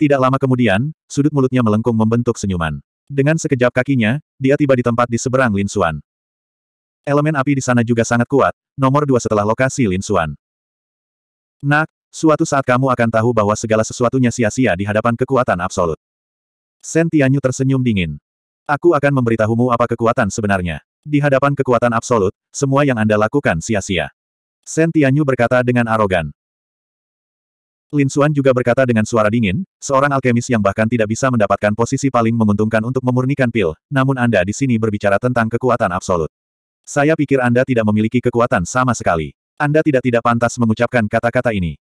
Speaker 1: Tidak lama kemudian, sudut mulutnya melengkung membentuk senyuman. Dengan sekejap kakinya, dia tiba di tempat di seberang Lin Xuan. Elemen api di sana juga sangat kuat, nomor dua setelah lokasi Lin Xuan. Nak, suatu saat kamu akan tahu bahwa segala sesuatunya sia-sia di hadapan kekuatan absolut. Sen Tianyu tersenyum dingin. Aku akan memberitahumu apa kekuatan sebenarnya. Di hadapan kekuatan absolut, semua yang Anda lakukan sia-sia. Sen Tianyu berkata dengan arogan. Lin Xuan juga berkata dengan suara dingin, seorang alkemis yang bahkan tidak bisa mendapatkan posisi paling menguntungkan untuk memurnikan pil, namun Anda di sini berbicara tentang kekuatan absolut. Saya pikir Anda tidak memiliki kekuatan sama sekali. Anda tidak-tidak pantas mengucapkan kata-kata ini.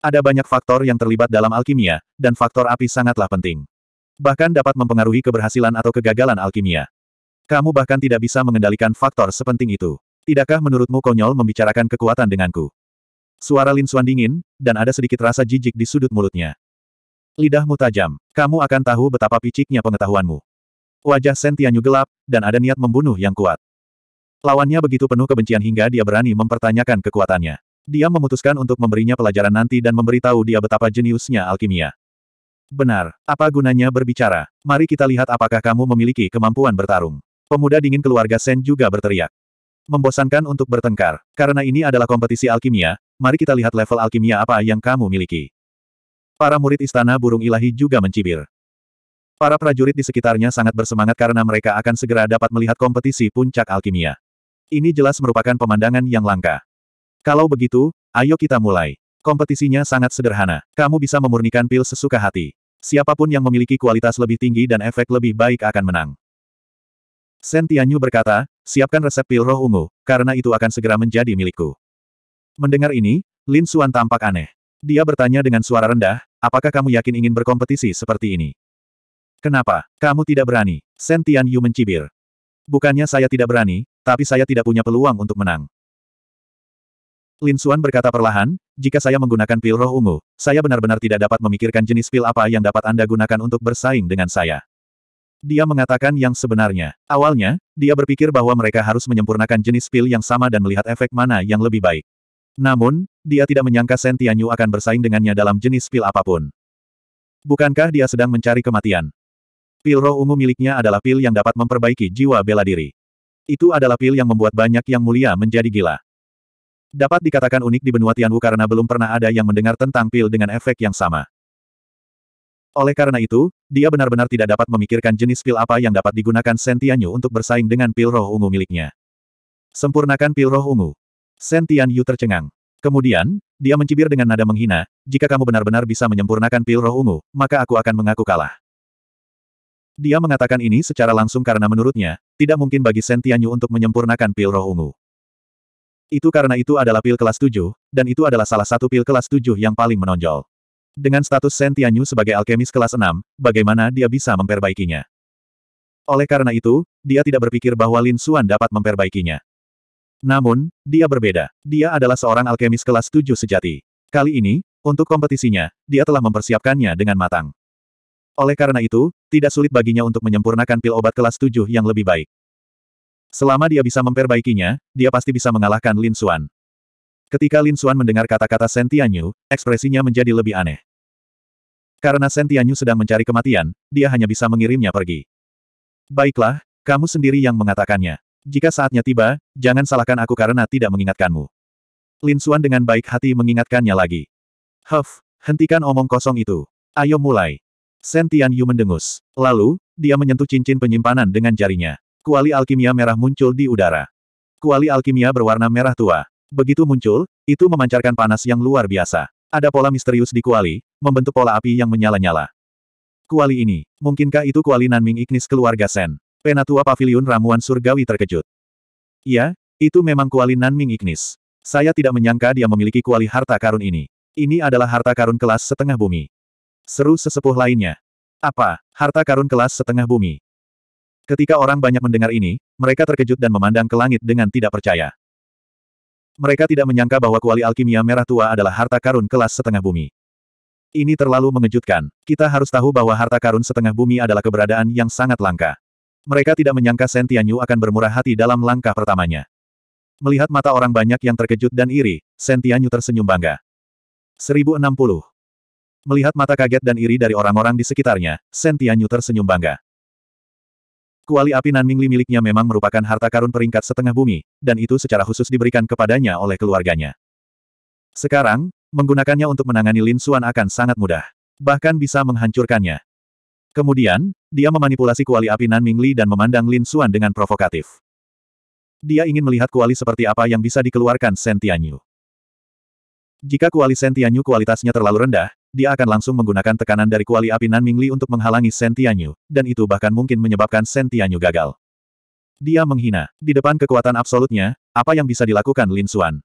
Speaker 1: Ada banyak faktor yang terlibat dalam alkimia, dan faktor api sangatlah penting. Bahkan dapat mempengaruhi keberhasilan atau kegagalan alkimia. Kamu bahkan tidak bisa mengendalikan faktor sepenting itu. Tidakkah menurutmu konyol membicarakan kekuatan denganku? Suara Lin Xuan dingin, dan ada sedikit rasa jijik di sudut mulutnya. Lidahmu tajam. Kamu akan tahu betapa piciknya pengetahuanmu. Wajah Shen Tianyu gelap, dan ada niat membunuh yang kuat. Lawannya begitu penuh kebencian hingga dia berani mempertanyakan kekuatannya. Dia memutuskan untuk memberinya pelajaran nanti dan memberitahu dia betapa jeniusnya alkimia. Benar, apa gunanya berbicara? Mari kita lihat apakah kamu memiliki kemampuan bertarung. Pemuda dingin keluarga Sen juga berteriak. Membosankan untuk bertengkar. Karena ini adalah kompetisi alkimia, mari kita lihat level alkimia apa yang kamu miliki. Para murid istana burung ilahi juga mencibir. Para prajurit di sekitarnya sangat bersemangat karena mereka akan segera dapat melihat kompetisi puncak alkimia. Ini jelas merupakan pemandangan yang langka. Kalau begitu, ayo kita mulai. Kompetisinya sangat sederhana. Kamu bisa memurnikan pil sesuka hati. Siapapun yang memiliki kualitas lebih tinggi dan efek lebih baik akan menang. Shen Tianyu berkata, siapkan resep pil roh ungu, karena itu akan segera menjadi milikku. Mendengar ini, Lin Suan tampak aneh. Dia bertanya dengan suara rendah, apakah kamu yakin ingin berkompetisi seperti ini? Kenapa, kamu tidak berani? Shen Tianyu mencibir. Bukannya saya tidak berani, tapi saya tidak punya peluang untuk menang. Lin Suan berkata perlahan, jika saya menggunakan pil roh ungu, saya benar-benar tidak dapat memikirkan jenis pil apa yang dapat Anda gunakan untuk bersaing dengan saya. Dia mengatakan yang sebenarnya. Awalnya, dia berpikir bahwa mereka harus menyempurnakan jenis pil yang sama dan melihat efek mana yang lebih baik. Namun, dia tidak menyangka Sentianyu akan bersaing dengannya dalam jenis pil apapun. Bukankah dia sedang mencari kematian? Pil roh ungu miliknya adalah pil yang dapat memperbaiki jiwa bela diri. Itu adalah pil yang membuat banyak yang mulia menjadi gila. Dapat dikatakan unik di benua Tianwu karena belum pernah ada yang mendengar tentang pil dengan efek yang sama. Oleh karena itu, dia benar-benar tidak dapat memikirkan jenis pil apa yang dapat digunakan Sentianyu untuk bersaing dengan pil roh ungu miliknya. Sempurnakan pil roh ungu. Sentianyu tercengang. Kemudian, dia mencibir dengan nada menghina, jika kamu benar-benar bisa menyempurnakan pil roh ungu, maka aku akan mengaku kalah. Dia mengatakan ini secara langsung karena menurutnya, tidak mungkin bagi Sentianyu untuk menyempurnakan pil roh ungu. Itu karena itu adalah pil kelas 7, dan itu adalah salah satu pil kelas 7 yang paling menonjol. Dengan status Sentianyu sebagai alkemis kelas 6, bagaimana dia bisa memperbaikinya? Oleh karena itu, dia tidak berpikir bahwa Lin Xuan dapat memperbaikinya. Namun, dia berbeda. Dia adalah seorang alkemis kelas 7 sejati. Kali ini, untuk kompetisinya, dia telah mempersiapkannya dengan matang. Oleh karena itu, tidak sulit baginya untuk menyempurnakan pil obat kelas 7 yang lebih baik. Selama dia bisa memperbaikinya, dia pasti bisa mengalahkan Lin Xuan. Ketika Lin Xuan mendengar kata-kata Sentianyu, ekspresinya menjadi lebih aneh. Karena Sentianyu sedang mencari kematian, dia hanya bisa mengirimnya pergi. Baiklah, kamu sendiri yang mengatakannya. Jika saatnya tiba, jangan salahkan aku karena tidak mengingatkanmu. Lin Xuan dengan baik hati mengingatkannya lagi. Huff, hentikan omong kosong itu. Ayo mulai. Shen Tianyu mendengus. Lalu, dia menyentuh cincin penyimpanan dengan jarinya. Kuali alkimia merah muncul di udara. Kuali alkimia berwarna merah tua. Begitu muncul, itu memancarkan panas yang luar biasa. Ada pola misterius di kuali, membentuk pola api yang menyala-nyala. Kuali ini, mungkinkah itu kuali Nanming Ignis keluarga Sen? Penatua Paviliun Ramuan Surgawi terkejut. Ya, itu memang kuali Nanming Ignis. Saya tidak menyangka dia memiliki kuali harta karun ini. Ini adalah harta karun kelas setengah bumi. Seru sesepuh lainnya. Apa, harta karun kelas setengah bumi? Ketika orang banyak mendengar ini, mereka terkejut dan memandang ke langit dengan tidak percaya. Mereka tidak menyangka bahwa kuali alkimia merah tua adalah harta karun kelas setengah bumi. Ini terlalu mengejutkan. Kita harus tahu bahwa harta karun setengah bumi adalah keberadaan yang sangat langka. Mereka tidak menyangka Sentianyu akan bermurah hati dalam langkah pertamanya. Melihat mata orang banyak yang terkejut dan iri, Sentianyu tersenyum bangga. 1060. Melihat mata kaget dan iri dari orang-orang di sekitarnya, Sentianyu tersenyum bangga. Kuali api Nan Mingli miliknya memang merupakan harta karun peringkat setengah bumi, dan itu secara khusus diberikan kepadanya oleh keluarganya. Sekarang, menggunakannya untuk menangani Lin Xuan akan sangat mudah. Bahkan bisa menghancurkannya. Kemudian, dia memanipulasi kuali api Nan Mingli dan memandang Lin Xuan dengan provokatif. Dia ingin melihat kuali seperti apa yang bisa dikeluarkan Sentianyu. Jika kuali Sentianyu kualitasnya terlalu rendah, dia akan langsung menggunakan tekanan dari kuali api Nan Mingli untuk menghalangi Sentianyu, dan itu bahkan mungkin menyebabkan Sentianyu gagal. Dia menghina. Di depan kekuatan absolutnya, apa yang bisa dilakukan Lin Xuan?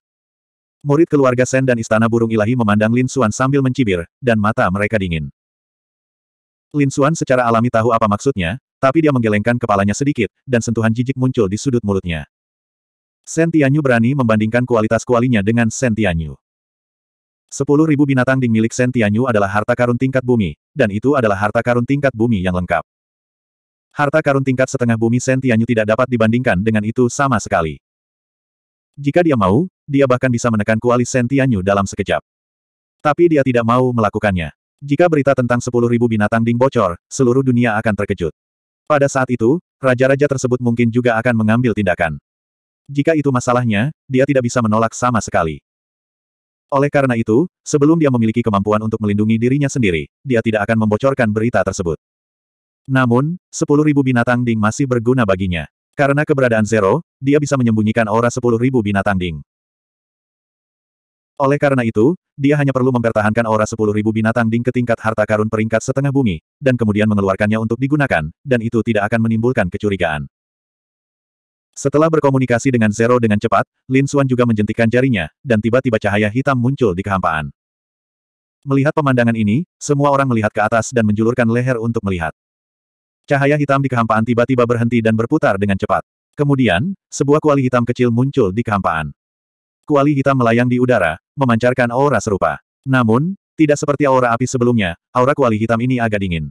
Speaker 1: Murid keluarga Sen dan Istana Burung Ilahi memandang Lin Xuan sambil mencibir, dan mata mereka dingin. Lin Xuan secara alami tahu apa maksudnya, tapi dia menggelengkan kepalanya sedikit, dan sentuhan jijik muncul di sudut mulutnya. Sentianyu berani membandingkan kualitas kualinya dengan Sentianyu. Sepuluh ribu binatang ding milik Sentianyu adalah harta karun tingkat bumi, dan itu adalah harta karun tingkat bumi yang lengkap. Harta karun tingkat setengah bumi Sentianyu tidak dapat dibandingkan dengan itu sama sekali. Jika dia mau, dia bahkan bisa menekan kuali Sentianyu dalam sekejap. Tapi dia tidak mau melakukannya. Jika berita tentang sepuluh ribu binatang ding bocor, seluruh dunia akan terkejut. Pada saat itu, raja-raja tersebut mungkin juga akan mengambil tindakan. Jika itu masalahnya, dia tidak bisa menolak sama sekali. Oleh karena itu, sebelum dia memiliki kemampuan untuk melindungi dirinya sendiri, dia tidak akan membocorkan berita tersebut. Namun, sepuluh ribu binatang ding masih berguna baginya. Karena keberadaan Zero, dia bisa menyembunyikan aura sepuluh ribu binatang ding. Oleh karena itu, dia hanya perlu mempertahankan aura sepuluh ribu binatang ding ke tingkat harta karun peringkat setengah bumi, dan kemudian mengeluarkannya untuk digunakan, dan itu tidak akan menimbulkan kecurigaan. Setelah berkomunikasi dengan Zero dengan cepat, Lin Suan juga menjentikan jarinya, dan tiba-tiba cahaya hitam muncul di kehampaan. Melihat pemandangan ini, semua orang melihat ke atas dan menjulurkan leher untuk melihat. Cahaya hitam di kehampaan tiba-tiba berhenti dan berputar dengan cepat. Kemudian, sebuah kuali hitam kecil muncul di kehampaan. Kuali hitam melayang di udara, memancarkan aura serupa. Namun, tidak seperti aura api sebelumnya, aura kuali hitam ini agak dingin.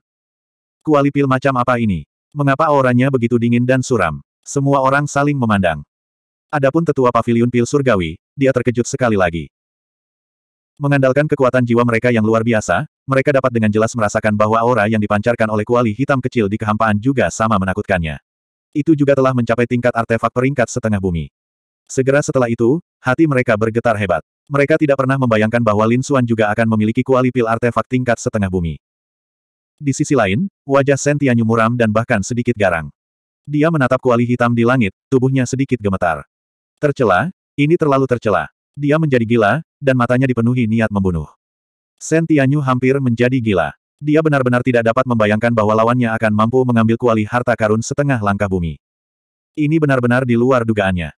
Speaker 1: Kuali pil macam apa ini? Mengapa auranya begitu dingin dan suram? Semua orang saling memandang. Adapun tetua pavilion pil surgawi, dia terkejut sekali lagi. Mengandalkan kekuatan jiwa mereka yang luar biasa, mereka dapat dengan jelas merasakan bahwa aura yang dipancarkan oleh kuali hitam kecil di kehampaan juga sama menakutkannya. Itu juga telah mencapai tingkat artefak peringkat setengah bumi. Segera setelah itu, hati mereka bergetar hebat. Mereka tidak pernah membayangkan bahwa Lin Xuan juga akan memiliki kuali pil artefak tingkat setengah bumi. Di sisi lain, wajah Sentianyu muram dan bahkan sedikit garang. Dia menatap kuali hitam di langit, tubuhnya sedikit gemetar. Tercela, ini terlalu tercela. Dia menjadi gila, dan matanya dipenuhi niat membunuh. Sen hampir menjadi gila. Dia benar-benar tidak dapat membayangkan bahwa lawannya akan mampu mengambil kuali harta karun setengah langkah bumi. Ini benar-benar di luar dugaannya.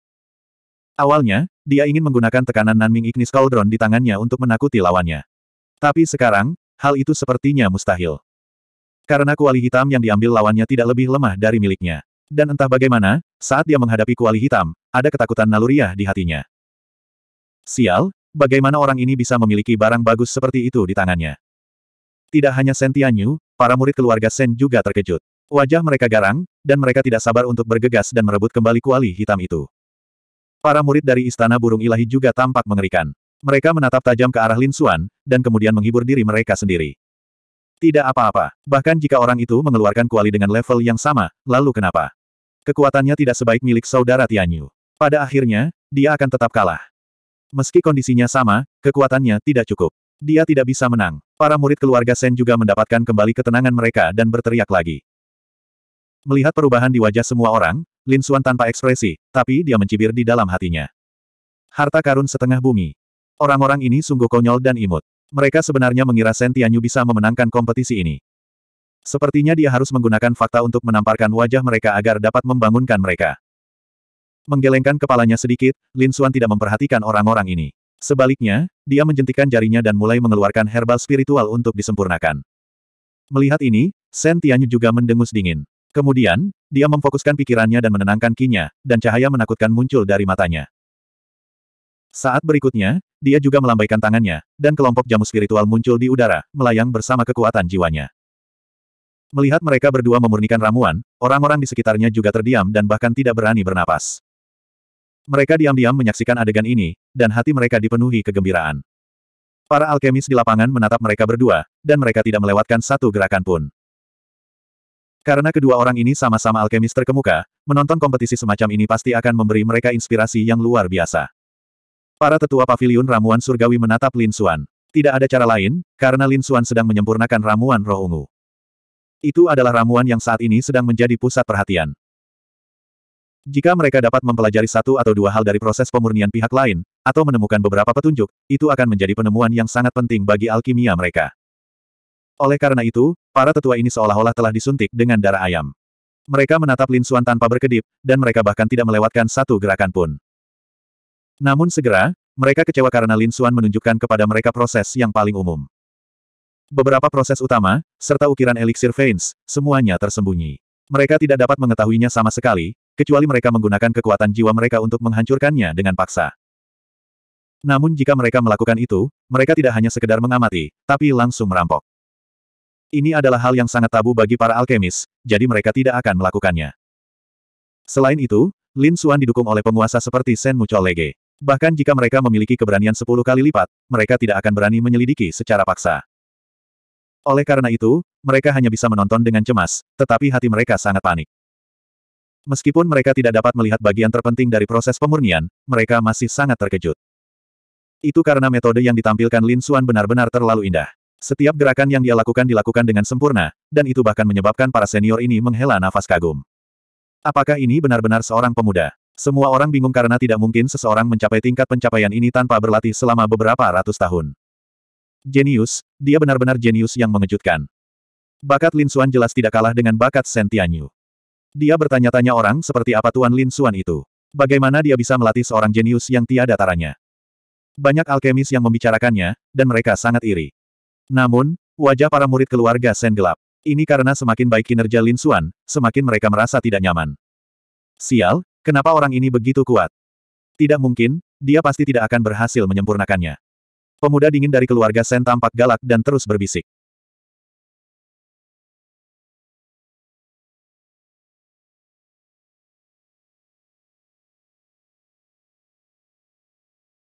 Speaker 1: Awalnya, dia ingin menggunakan tekanan Nanming Ignis Cauldron di tangannya untuk menakuti lawannya. Tapi sekarang, hal itu sepertinya mustahil. Karena kuali hitam yang diambil lawannya tidak lebih lemah dari miliknya. Dan entah bagaimana, saat dia menghadapi kuali hitam, ada ketakutan naluriah di hatinya. Sial, bagaimana orang ini bisa memiliki barang bagus seperti itu di tangannya? Tidak hanya Sentianyu, Tianyu, para murid keluarga Sen juga terkejut. Wajah mereka garang, dan mereka tidak sabar untuk bergegas dan merebut kembali kuali hitam itu. Para murid dari Istana Burung Ilahi juga tampak mengerikan. Mereka menatap tajam ke arah Lin Xuan, dan kemudian menghibur diri mereka sendiri. Tidak apa-apa. Bahkan jika orang itu mengeluarkan kuali dengan level yang sama, lalu kenapa? Kekuatannya tidak sebaik milik saudara Tianyu. Pada akhirnya, dia akan tetap kalah. Meski kondisinya sama, kekuatannya tidak cukup. Dia tidak bisa menang. Para murid keluarga Sen juga mendapatkan kembali ketenangan mereka dan berteriak lagi. Melihat perubahan di wajah semua orang, Lin Xuan tanpa ekspresi, tapi dia mencibir di dalam hatinya. Harta karun setengah bumi. Orang-orang ini sungguh konyol dan imut. Mereka sebenarnya mengira Sentianyu bisa memenangkan kompetisi ini. Sepertinya dia harus menggunakan fakta untuk menamparkan wajah mereka agar dapat membangunkan mereka. Menggelengkan kepalanya sedikit, Lin Xuan tidak memperhatikan orang-orang ini. Sebaliknya, dia menjentikan jarinya dan mulai mengeluarkan herbal spiritual untuk disempurnakan. Melihat ini, Shen Tianyu juga mendengus dingin. Kemudian, dia memfokuskan pikirannya dan menenangkan kinya, dan cahaya menakutkan muncul dari matanya. Saat berikutnya, dia juga melambaikan tangannya, dan kelompok jamu spiritual muncul di udara, melayang bersama kekuatan jiwanya. Melihat mereka berdua memurnikan ramuan, orang-orang di sekitarnya juga terdiam dan bahkan tidak berani bernapas. Mereka diam-diam menyaksikan adegan ini, dan hati mereka dipenuhi kegembiraan. Para alkemis di lapangan menatap mereka berdua, dan mereka tidak melewatkan satu gerakan pun. Karena kedua orang ini sama-sama alkemis terkemuka, menonton kompetisi semacam ini pasti akan memberi mereka inspirasi yang luar biasa. Para tetua pavilion ramuan surgawi menatap Lin Xuan. Tidak ada cara lain, karena Lin Xuan sedang menyempurnakan ramuan roh ungu. Itu adalah ramuan yang saat ini sedang menjadi pusat perhatian. Jika mereka dapat mempelajari satu atau dua hal dari proses pemurnian pihak lain, atau menemukan beberapa petunjuk, itu akan menjadi penemuan yang sangat penting bagi alkimia mereka. Oleh karena itu, para tetua ini seolah-olah telah disuntik dengan darah ayam. Mereka menatap Lin Xuan tanpa berkedip, dan mereka bahkan tidak melewatkan satu gerakan pun. Namun segera, mereka kecewa karena Lin Xuan menunjukkan kepada mereka proses yang paling umum. Beberapa proses utama, serta ukiran eliksir veins, semuanya tersembunyi. Mereka tidak dapat mengetahuinya sama sekali, kecuali mereka menggunakan kekuatan jiwa mereka untuk menghancurkannya dengan paksa. Namun jika mereka melakukan itu, mereka tidak hanya sekedar mengamati, tapi langsung merampok. Ini adalah hal yang sangat tabu bagi para alkemis, jadi mereka tidak akan melakukannya. Selain itu, Lin Xuan didukung oleh penguasa seperti Sen Mucholege. Bahkan jika mereka memiliki keberanian sepuluh kali lipat, mereka tidak akan berani menyelidiki secara paksa. Oleh karena itu, mereka hanya bisa menonton dengan cemas, tetapi hati mereka sangat panik. Meskipun mereka tidak dapat melihat bagian terpenting dari proses pemurnian, mereka masih sangat terkejut. Itu karena metode yang ditampilkan Lin Xuan benar-benar terlalu indah. Setiap gerakan yang dia lakukan dilakukan dengan sempurna, dan itu bahkan menyebabkan para senior ini menghela nafas kagum. Apakah ini benar-benar seorang pemuda? Semua orang bingung karena tidak mungkin seseorang mencapai tingkat pencapaian ini tanpa berlatih selama beberapa ratus tahun. Jenius, dia benar-benar jenius yang mengejutkan. Bakat Lin Xuan jelas tidak kalah dengan bakat Shen Tianyu. Dia bertanya-tanya orang seperti apa Tuan Lin Xuan itu. Bagaimana dia bisa melatih seorang jenius yang tiada taranya? Banyak alkemis yang membicarakannya, dan mereka sangat iri. Namun, wajah para murid keluarga Sen gelap. Ini karena semakin baik kinerja Lin Xuan, semakin mereka merasa tidak nyaman. Sial, Kenapa orang ini begitu kuat? Tidak mungkin, dia pasti tidak akan berhasil menyempurnakannya. Pemuda dingin dari keluarga Sen tampak galak dan terus berbisik.